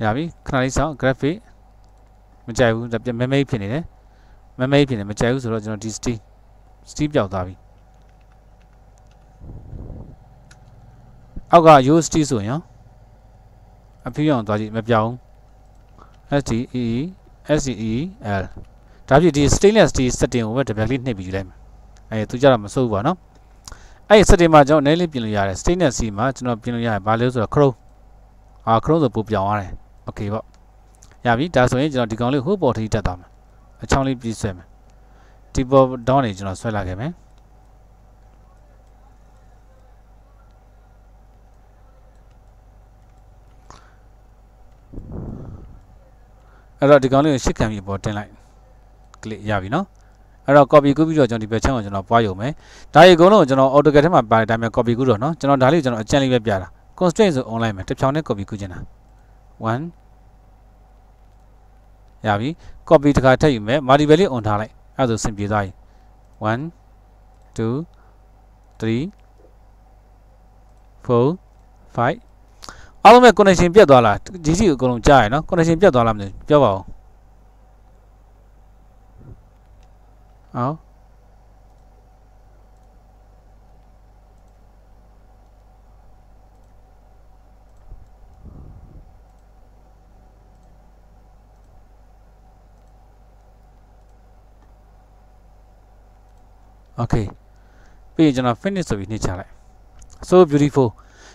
ရပြီခဏလေးဆောင် graphic မကြိုက်ဘူးဒါမမိတ်ဖြစ်နေတယ်မမိတ်ဖြစ်နေမကြိုက်ဘူးဆိုတော့ကျွန်တော်ဒီ steel steel ပျောက်သွားပြီအောက်က use steel ဆိုရင်အဖြူရောင်သွားကြည့်မပြောင်း SDE SDE L ဒါဖြစ်ဒီ stainless steel setting ကိုပဲတစ်ပြက်လေးနှိပ်ပြီးယူလိုက်မယ်အဲသူကြတော့မစိုးဘူးပါနော်အဲ့ဒီ setting မှာကျွန်တော်နည်းလေးပြင်လို့ရတယ် stainless steel မှာကျွန်တော်ပြင်လို့ရတယ်ဘာလဲဆိုတော့ chrome အာ chrome ဆိုပိုပြောင်းရတယ်โอเคပေါ့ရပြီဒါဆိုရင်ကျွန်တော်ဒီကောင်လေးဟိုးပေါ်ထိတက်သွားမယ်အချောင်းလေးပြေးဆွဲမယ်ဒီပေါ်ဒေါင်းနေကျွန်တော်ဆွဲလာခဲ့မယ်အဲ့တော့ဒီကောင်လေးကိုရှစ်ခံပြီးပေါ်တင်လိုက် click ရပြီနော်အဲ့တော့ copy ကူးပြီးတော့ကျွန်တော်ဒီဘက်ချမ်းကိုကျွန်တော်ပွားယုံမယ်ဒါရီအကုန်လုံးကိုကျွန်တော် AutoCAD ထဲမှာပါတဲ့အတိုင်းပဲ copy ကူးတော့နော်ကျွန်တော်ဒါလေးကိုကျွန်တော် အကျဉ်းလေးပဲပြတာ constraint ဆို online မှာတစ်ဖြောင်းနဲ့ copy ကူးချင်တာ1ရပြီ copy တစ်ခါထည့်ယူမယ် multiple လေး on ထားလိုက်အဲ့ဒါဆိုစင်ပြေသွားပြီ1 2 3 4 5အားလုံးပဲ connection ပြတ်သွားလားဒီစီကိုအကုန်လုံးကြားရယ်နော် connection ပြတ်သွားလားမသိဘူးပြောပါဦးအော် okay ပြီးရင်ကျွန်တော် finish ဆိုပြီးနှိပ်ချလိုက် so beautiful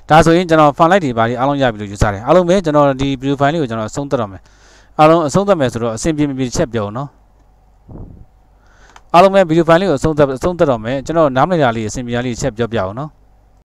ဒါဆိုရင်ကျွန်တော် file တွေပါလေးအားလုံးရပြီလို့ယူဆတယ်အားလုံးပဲကျွန်တော်ဒီ view file လေးကိုကျွန်တော်အဆုံးသတ်တော့မယ်အားလုံးအဆုံးသတ်မယ်ဆိုတော့အဆင်ပြေမပြေချက်ပြောအောင်နော်အားလုံးပဲ video file လေးကိုအဆုံးသတ်အဆုံးသတ်တော့မယ်ကျွန်တော်နားမလည်တာလေးအဆင်ပြေတာလေးချက်ပြောပြအောင်နော်